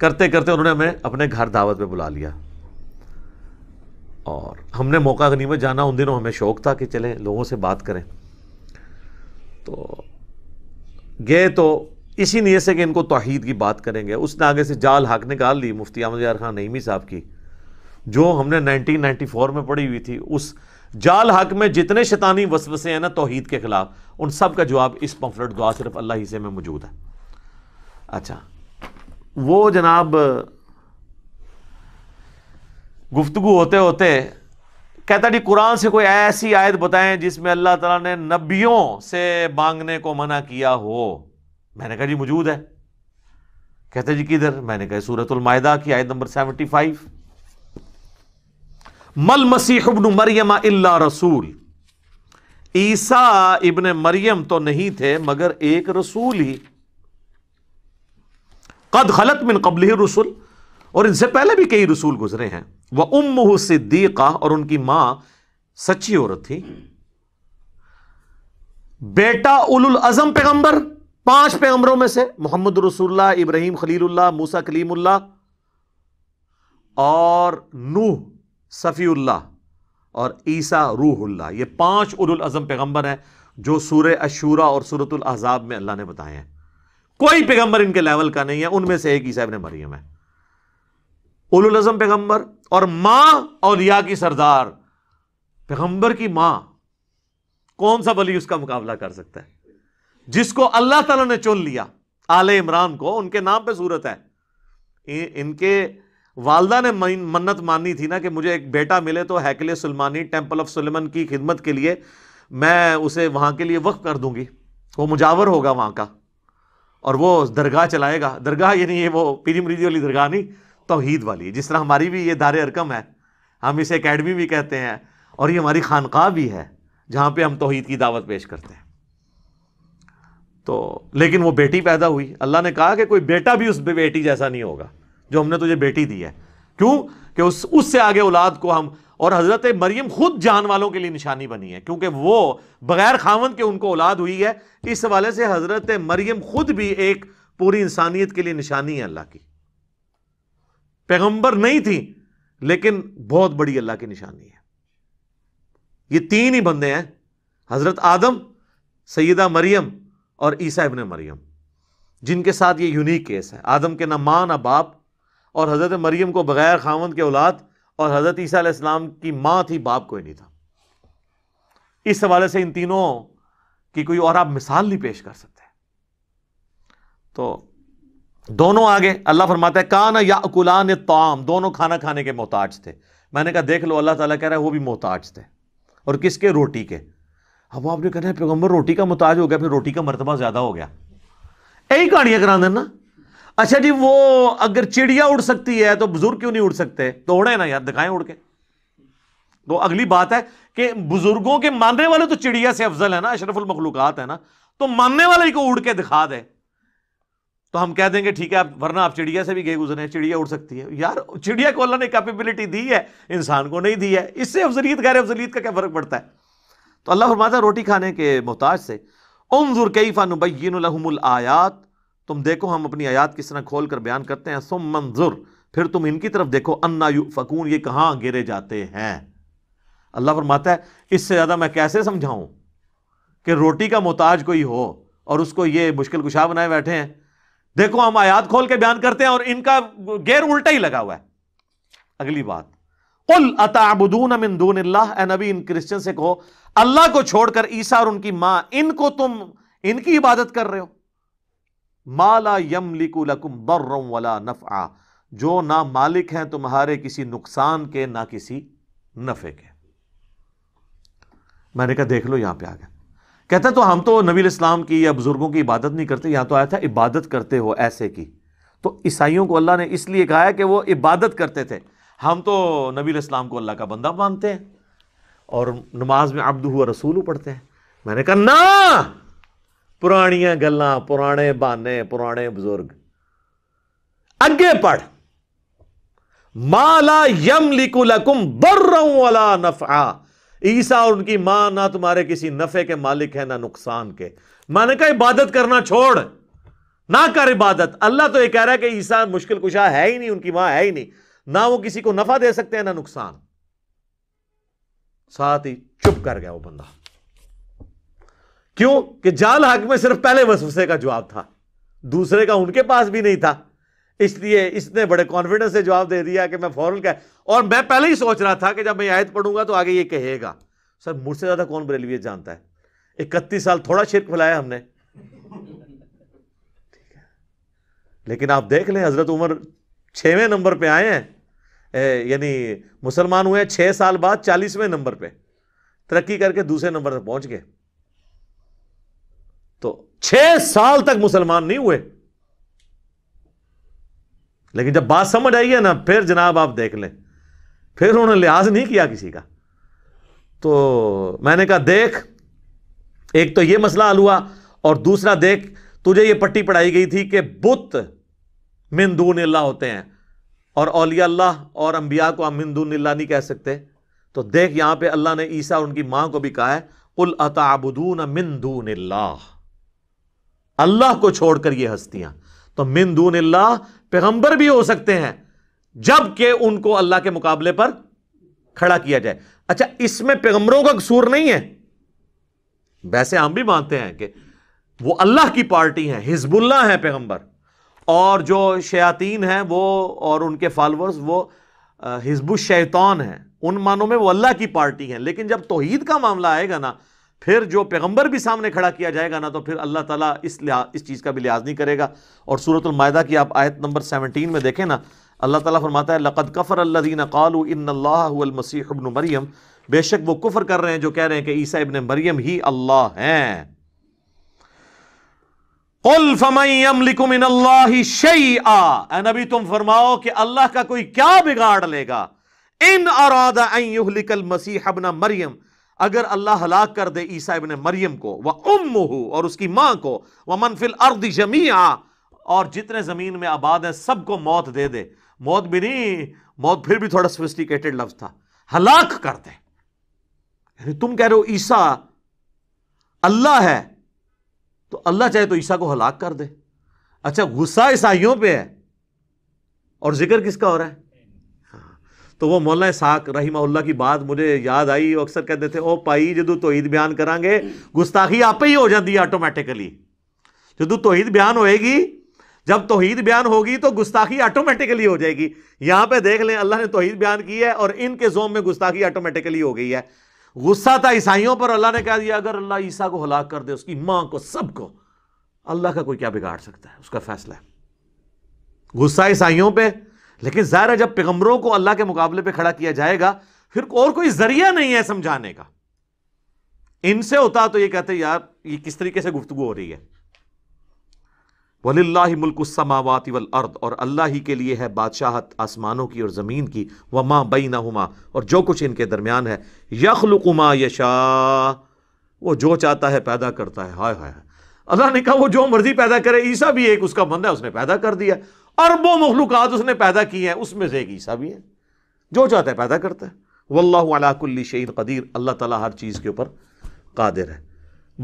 करते करते उन्होंने हमें अपने घर दावत पे बुला लिया और हमने मौका में जाना उन दिनों हमें शौक़ था कि चलें लोगों से बात करें तो गए तो इसी नीयत से कि इनको तोहहीद की बात करेंगे उसने आगे से जाल हक निकाल ली मुफ्ती अहमद यार खान नईमी साहब की जो हमने 1994 में पढ़ी हुई थी उस जाल हक में जितने शैतानी वसवसे हैं ना तोहहीद के ख़िलाफ़ उन सब का जवाब इस पम्फलेट दुआ सिर्फ अल्लाह ही से में मौजूद है अच्छा वो जनाब गुफ्तगु होते होते कहता जी कुरान से कोई ऐसी आयत बताएं जिसमें अल्लाह ताला ने नबियों से मांगने को मना किया हो मैंने कहा जी मौजूद है कहते जी किधर मैंने कहा सूरतमायदा की आयत नंबर सेवेंटी फाइव मल मसीह इबन मरियम अल्ला रसूल ईसा इबन मरियम तो नहीं थे मगर एक रसूल ही कद गलत मिन कबल रसुल और इनसे पहले भी कई रसूल गुजरे हैं वह उम सिद्दीक़ा और उनकी मां सच्ची औरत थी बेटा उलुल अजम पैगंबर पांच पैगंबरों में से मोहम्मद रसुल्ला इब्राहिम खलीलुल्लाह मूसा कलीमुल्ला और नूह सफ़ीउल्ला और ईसा रूहुल्ला ये पांच उलुल अजम पैगंबर हैं जो सूर अशूरा और सूरतुल अहजाब में अल्लाह ने बताए हैं कोई पैगंबर इनके लेवल का नहीं है उनमें से एक ईसा इब्ने मरियम है अजम पैगंबर और मां और या की सरदार पैगंबर की मां कौन सा बली उसका मुकाबला कर सकता है जिसको अल्लाह ताला ने चुन लिया आले इमरान को उनके नाम पे सूरत है इ, इनके वालदा ने मन्नत मानी थी ना कि मुझे एक बेटा मिले तो हैकिल सलमानी टेम्पल ऑफ सुलेमन की खिदमत के लिए मैं उसे वहां के लिए वक्फ कर दूंगी वो मुजावर होगा वहां का और वो दरगाह चलाएगा दरगाह ये नहीं है वो पीरी मरीदी वाली दरगाह नहीं तोहीद वाली जिस तरह हमारी भी ये दार अरकम है हम इसे अकेडमी भी कहते हैं और ये हमारी खानका भी है जहाँ पे हम तोहीद की दावत पेश करते हैं तो लेकिन वो बेटी पैदा हुई अल्लाह ने कहा कि कोई बेटा भी उस बेटी जैसा नहीं होगा जो हमने तुझे बेटी दी है क्यों कि उस उससे आगे औलाद को हम और हज़रत मरियम खुद जान वालों के लिए निशानी बनी है क्योंकि वो बगैर खामन के उनको औलाद हुई है इस हवाले से हज़रत मरियम खुद भी एक पूरी इंसानियत के लिए निशानी है अल्लाह की पैगंबर नहीं थी लेकिन बहुत बड़ी अल्लाह की निशानी है ये तीन ही बंदे हैं हज़रत आदम सैदा मरियम और ईसा इबन मरियम जिनके साथ ये यूनिक केस है आदम के ना माँ ना बाप और हज़रत मरियम को बग़ैर खामन के औलाद और हज़रत ईसा इस्लाम की मां थी बाप कोई नहीं था इस हवाले से इन तीनों की कोई और आप मिसाल नहीं पेश कर सकते तो दोनों आगे अल्लाह फरमाते है कान या अकुलान ताम दोनों खाना खाने के मोहताज थे मैंने कहा देख लो अल्लाह ताला कह रहा है वो भी मोहताज थे और किसके रोटी के अब आपने कहना है पैगम्बर रोटी का मोहताज हो गया फिर रोटी का मरतबा ज़्यादा हो गया यही कहानियाँ करा देना अच्छा जी वो अगर चिड़िया उड़ सकती है तो बुजुर्ग क्यों नहीं उड़ सकते तो उड़े ना यार दिखाएं उड़ के तो अगली बात है कि बुजुर्गों के मानने वाले तो चिड़िया से अफजल है ना अशरफुल मखलूकत है ना तो मानने वाले को उड़ के दिखा दे तो हम कह देंगे ठीक है आप वरना आप चिड़िया से भी गए गुजरे चिड़िया उड़ सकती है यार चिड़िया को अल्लाह ने कैपेबिलिटी दी है इंसान को नहीं दी है इससे अफजलियत गैर अफजलियत का क्या फर्क पड़ता है तो अल्लाह फरमाता रोटी खाने के मोहताज से उमजुर कई नबीन आयात तुम देखो हम अपनी आयात किस तरह खोल कर बयान करते हैं सुम मंजुर फिर तुम इनकी तरफ देखो अन्ना यू फकून ये कहाँ गिरे जाते हैं अल्लाह फरमाता है इससे ज़्यादा मैं कैसे समझाऊँ कि रोटी का मोहताज कोई हो और उसको ये मुश्किल कुशा बनाए बैठे हैं देखो हम आयात खोल के बयान करते हैं और इनका गैर उल्टा ही लगा हुआ है अगली बात उल अताबुदून अमिंदून नबी इन क्रिश्चियन से कहो अल्लाह को छोड़कर ईसा और उनकी माँ इनको तुम इनकी इबादत कर रहे हो माला यम लिकुलकुम वला नफ़ा जो ना मालिक हैं तुम्हारे किसी नुकसान के ना किसी नफ़े के मैंने कहा देख लो यहाँ पे आ गया कहता तो हम तो नबी इस्लाम की या बुज़ुर्गों की इबादत नहीं करते यहाँ तो आया था इबादत करते हो ऐसे की तो ईसाइयों को अल्लाह ने इसलिए कहा है कि वो इबादत करते थे हम तो नबी इस्लाम को अल्लाह का बंदा मानते हैं और नमाज में अब्द हुआ रसूल पढ़ते हैं मैंने कहा ना पुरानिया ਗੱਲਾਂ ਪੁਰਾਣੇ ਬਹਾਨੇ ਪੁਰਾਣੇ ਬਜ਼ੁਰਗ ਅੱਗੇ ਪੜ माला यम लिकु लकुम बर्रम वाला नफा ईसा और उनकी मां ना तुम्हारे किसी नफे के मालिक है ना नुकसान के माने कहा इबादत करना छोड़ ना कर इबादत अल्लाह तो यह कह रहा है कि ईसा मुश्किल कुशा है ही नहीं उनकी मां है ही नहीं ना वो किसी को नफा दे सकते हैं ना नुकसान साथ ही चुप कर गया वो बंदा क्यों कि जाल हक में सिर्फ पहले वसवसे का जवाब था दूसरे का उनके पास भी नहीं था इसलिए इसने बड़े कॉन्फिडेंस से जवाब दे दिया कि मैं फौरन कह और मैं पहले ही सोच रहा था कि जब मैं आयत पढ़ूंगा तो आगे ये कहेगा सर मुझसे ज़्यादा कौन बरेलवियत जानता है इकतीस साल थोड़ा शिर खुलाया हमने लेकिन आप देख लें हज़रत उमर छवें नंबर पर आए हैं यानी मुसलमान हुए छह साल बाद चालीसवें नंबर पर तरक्की करके दूसरे नंबर पर पहुंच गए छह साल तक मुसलमान नहीं हुए लेकिन जब बात समझ आई है ना फिर जनाब आप देख लें फिर उन्होंने लिहाज नहीं किया किसी का तो मैंने कहा देख एक तो यह मसला हल हुआ और दूसरा देख तुझे यह पट्टी पढ़ाई गई थी कि बुत मिंदून अल्लाह होते हैं और अलिया अल्लाह और अंबिया को आप मिंदून अल्लाह नहीं कह सकते तो देख यहां पर अल्लाह ने ईसा और उनकी मां को भी कहा है उल अताबुदून मिंदून अल्लाह अल्लाह को छोड़कर ये हस्तियां तो मिंदून अल्लाह पैगंबर भी हो सकते हैं जबकि उनको अल्लाह के मुकाबले पर खड़ा किया जाए अच्छा इसमें पैगंबरों का कसूर नहीं है वैसे हम भी मानते हैं कि वो अल्लाह की पार्टी है हिजबुल्ला है पैगंबर और जो शयातीन है वो और उनके फॉलोअर्स वो हिजबुल शैतान हैं उन मानों में वो अल्लाह की पार्टी है लेकिन जब तोहीद का मामला आएगा ना फिर जो पैगंबर भी सामने खड़ा किया जाएगा ना तो फिर अल्लाह ताला इस इस चीज़ का भी लिहाज नहीं करेगा और सूरतमायदा की आप आयत नंबर सेवनटीन में देखें ना अल्लाह ताला फरमाता है लक़द कफ़र अल्लादीन कालू इन्नल्लाहमसीह इबन मरियम बेशक वो कुफ़र कर रहे हैं जो कह रहे हैं कि ईसा इबन मरियम ही अल्लाह हैं नबी तुम फरमाओ कि अल्लाह का कोई क्या बिगाड़ लेगा इन अरादा मसीह अबना मरियम अगर अल्लाह हलाक कर दे ईसा इबन मरियम को वह उम और उसकी मां को वह मनफिल अर्द जमिया और जितने ज़मीन में आबाद है सबको मौत दे दे मौत भी नहीं मौत फिर भी थोड़ा सोफिस्टिकेटेड लफ्ज़ था हलाक कर दे यानी तुम कह रहे हो ईसा अल्लाह है तो अल्लाह चाहे तो ईसा को हलाक कर दे अच्छा गुस्सा ईसाइयों पर है और जिक्र किसका हो रहा है तो वो मौलाना साक रहीमल्ला की बात मुझे याद आई वो अक्सर कहते थे ओ जो तो ईद बयान करा गुस्ताखी आप ही हो जाती है ऑटोमेटिकली जदू तोहीद बयान होएगी जब तोहीद बयान होगी तो गुस्ताखी ऑटोमेटिकली हो जाएगी यहाँ पे देख लें अल्लाह ने तोहीद बयान की है और इनके जोम में गुस्ताखी ऑटोमेटिकली हो गई है गुस्सा था ईसाइयों पर अल्लाह ने कह दिया अगर अल्लाह ईसा को हलाक कर दे उसकी माँ को सबको अल्लाह का कोई क्या बिगाड़ सकता है उसका फैसला है गुस्सा ईसाइयों पर लेकिन ज़ाहिर है जब पैगम्बरों को अल्लाह के मुकाबले पर खड़ा किया जाएगा फिर और कोई जरिया नहीं है समझाने का इनसे होता तो यह कहते यार ये किस तरीके से गुफ्तु हो रही है वलिल्ला मुल्कमावात वल अर्द और अल्लाह ही के लिए है बादशाहत आसमानों की और ज़मीन की व माँ बई नुमा और जो कुछ इनके दरमियान है यखलुकुमा यशा वो जो चाहता है पैदा करता है हाय हाय अल्लाह ने कहा वो जो मर्ज़ी पैदा करे ईसा भी एक उसका बंदा है उसने पैदा कर दिया अरबों मखलूक उसने पैदा की हैं उसमें से एक ईसा भी है जो चाहता है पैदा करता है वल्लाह अलाकुल्ली शहीद कदीर अल्लाह ताला हर चीज़ के ऊपर कादिर है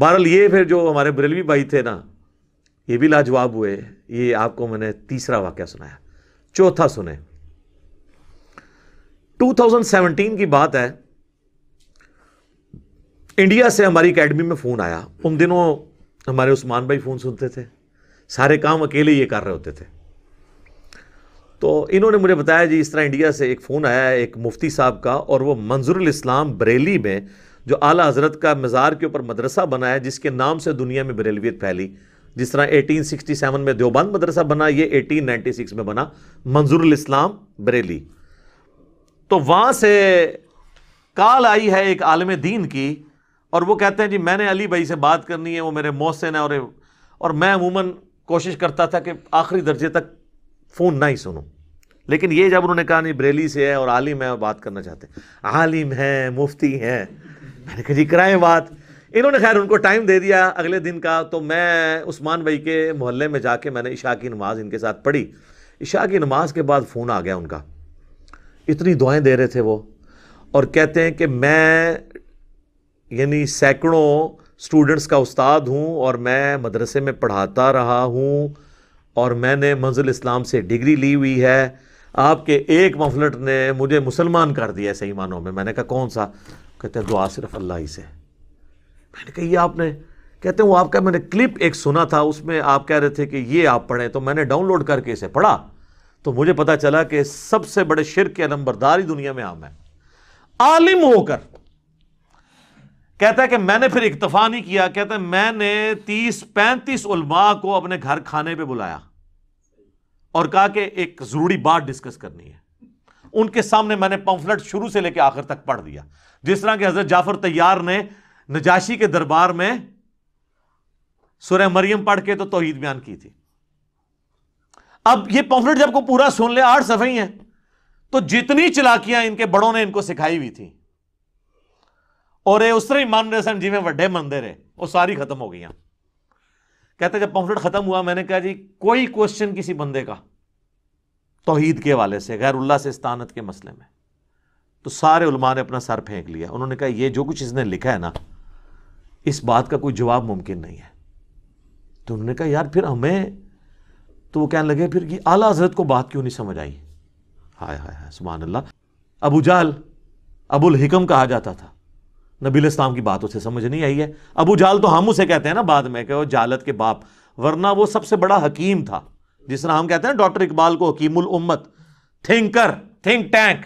बहरहाल ये फिर जो हमारे बरेलवी भाई थे ना ये भी लाजवाब हुए ये आपको मैंने तीसरा वाक्य सुनाया चौथा सुने 2017 की बात है इंडिया से हमारी एकेडमी में फ़ोन आया उन दिनों हमारे उस्मान भाई फ़ोन सुनते थे सारे काम अकेले ये कर रहे होते थे तो इन्होंने मुझे बताया जी इस तरह इंडिया से एक फ़ोन आया है एक मुफ्ती साहब का और वो मंजूर इस्लाम बरेली में जो आला हज़रत का मज़ार के ऊपर मदरसा बना है जिसके नाम से दुनिया में बरेलवियत फैली जिस तरह 1867 में देवबंद मदरसा बना ये 1896 में बना मंजूर इस्लाम बरेली तो वहाँ से काल आई है एक आलम दीन की और वो कहते हैं जी मैंने अली भाई से बात करनी है वो मेरे मोहसिन है और और मैं अमूमन कोशिश करता था कि आखिरी दर्जे तक फ़ोन ना ही सुनो लेकिन ये जब उन्होंने कहा नहीं बरेली से है और आलिम है और बात करना चाहते हैं आलिम है मुफ्ती हैं मैंने कहा जी कराएं बात इन्होंने खैर उनको टाइम दे दिया अगले दिन का तो मैं उस्मान भाई के मोहल्ले में जाके मैंने इशा की नमाज़ इनके साथ पढ़ी इशा की नमाज़ के बाद फ़ोन आ गया उनका इतनी दुआएं दे रहे थे वो और कहते हैं कि मैं यानी सैकड़ों स्टूडेंट्स का उस्ताद हूँ और मैं मदरसे में पढ़ाता रहा हूँ और मैंने मंजिल इस्लाम से डिग्री ली हुई है आपके एक मफलट ने मुझे मुसलमान कर दिया सही मानों में मैंने कहा कौन सा कहते हैं दुआ सिर्फ अल्लाह ही से मैंने कही आपने कहते हैं वो आपका मैंने क्लिप एक सुना था उसमें आप कह रहे थे कि ये आप पढ़ें तो मैंने डाउनलोड करके इसे पढ़ा तो मुझे पता चला कि सबसे बड़े शिर के नंबरदार ही दुनिया में आम है आलिम होकर कहता है कि मैंने फिर इक्तफा नहीं किया कहता है मैंने तीस पैंतीस उलमा को अपने घर खाने पे बुलाया और कहा कि एक ज़रूरी बात डिस्कस करनी है उनके सामने मैंने पंफलेट शुरू से लेकर आखिर तक पढ़ दिया जिस तरह के हज़रत जाफर तैयार ने नजाशी के दरबार में सुरह मरियम पढ़ के तो तोहहीद बयान की थी अब ये पंफलेट जब को पूरा सुन ले आठ सफ़े है तो जितनी चलाकियां इनके बड़ों ने इनको सिखाई हुई थी और उस तरह ही मान रहे सन जिमें ਜਿਵੇਂ मनते रहे वो सारी खत्म हो गई कहते जब पंफलेट ख़त्म हुआ मैंने कहा जी कोई क्वेश्चन किसी बंदे का तोहीद के हवाले से गैरुल्ला से इस्तानत के मसले में तो सारे उलमा ने अपना सर फेंक लिया उन्होंने कहा ये जो कुछ इसने लिखा है ना इस बात का कोई जवाब मुमकिन नहीं है तो उन्होंने कहा यार फिर हमें तो वो कहने लगे फिर कि आला हजरत को बात क्यों नहीं समझ आई हाय हाय हाय सुबह अल्लाह अबू जाल अबुल हिकम कहा जाता था नबील इस्लाम की बात उसे समझ नहीं आई है अबू जाल तो हम उसे कहते हैं ना बाद में कि जालत के बाप वरना वो सबसे बड़ा हकीम था जिस तरह हम कहते हैं डॉक्टर इकबाल को हकीम उम्मत थिंकर थिंक टैंक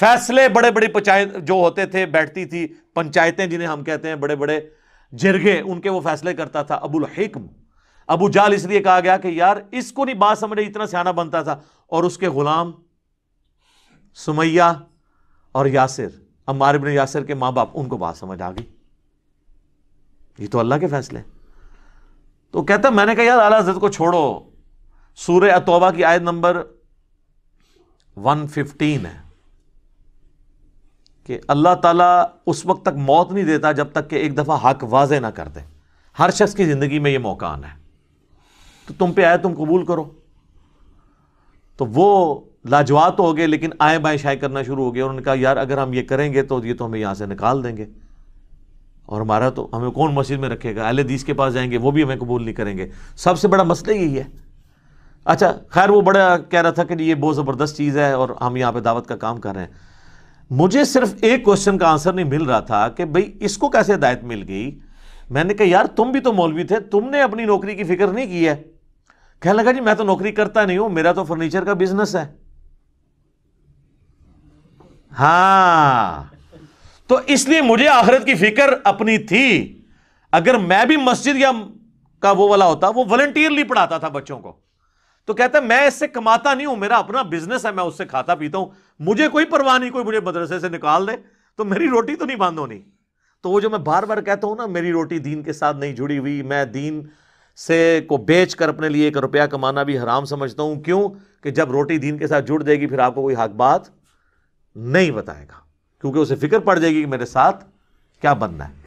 फैसले बड़े बड़े पंचायत जो होते थे बैठती थी पंचायतें जिन्हें हम कहते हैं बड़े बड़े जिरगे उनके वो फैसले करता था अबुल हिकम अबू जाल इसलिए कहा गया कि यार इसको नहीं बात समझ इतना सियाना बनता था और उसके गुलाम सुमैया और यासिर अम्मार इबन यासर के माँ बाप उनको बात समझ आ गई ये तो अल्लाह के फैसले तो कहता मैंने कहा यार आला हजरत को छोड़ो सूर्य अतोबा की आयत नंबर 115 है कि अल्लाह ताला उस वक्त तक मौत नहीं देता जब तक कि एक दफ़ा हक वाजे ना कर दे हर शख्स की ज़िंदगी में ये मौका आना है तो तुम पे आया तुम कबूल करो तो वो लाजवाब तो हो गए लेकिन आए बाएँ शाये करना शुरू हो गया उन्होंने कहा यार अगर हम ये करेंगे तो ये तो हमें यहाँ से निकाल देंगे और हमारा तो हमें कौन मस्जिद में रखेगा अहल दीस के पास जाएंगे वो भी हमें कबूल नहीं करेंगे सबसे बड़ा मसला यही है अच्छा खैर वो बड़ा कह रहा था कि ये बहुत ज़बरदस्त चीज़ है और हम यहाँ पर दावत का काम कर रहे हैं मुझे सिर्फ एक क्वेश्चन का आंसर नहीं मिल रहा था कि भाई इसको कैसे हिदायत मिल गई मैंने कहा यार तुम भी तो मौलवी थे तुमने अपनी नौकरी की फिक्र नहीं की है कहने लगा जी मैं तो नौकरी करता नहीं हूँ मेरा तो फर्नीचर का बिजनेस है हाँ तो इसलिए मुझे आखिरत की फिक्र अपनी थी अगर मैं भी मस्जिद या का वो वाला होता वो वॉलेंटियरली पढ़ाता था बच्चों को तो कहता मैं इससे कमाता नहीं हूं मेरा अपना बिजनेस है मैं उससे खाता पीता हूं मुझे कोई परवाह नहीं कोई मुझे मदरसे से निकाल दे तो मेरी रोटी तो नहीं बांधो नहीं तो वो जो मैं बार बार कहता हूं ना मेरी रोटी दीन के साथ नहीं जुड़ी हुई मैं दीन से को बेच कर अपने लिए एक रुपया कमाना भी हराम समझता हूं क्यों कि जब रोटी दीन के साथ जुड़ जाएगी फिर आपको कोई हक बात नहीं बताएगा क्योंकि उसे फिक्र पड़ जाएगी कि मेरे साथ क्या बनना है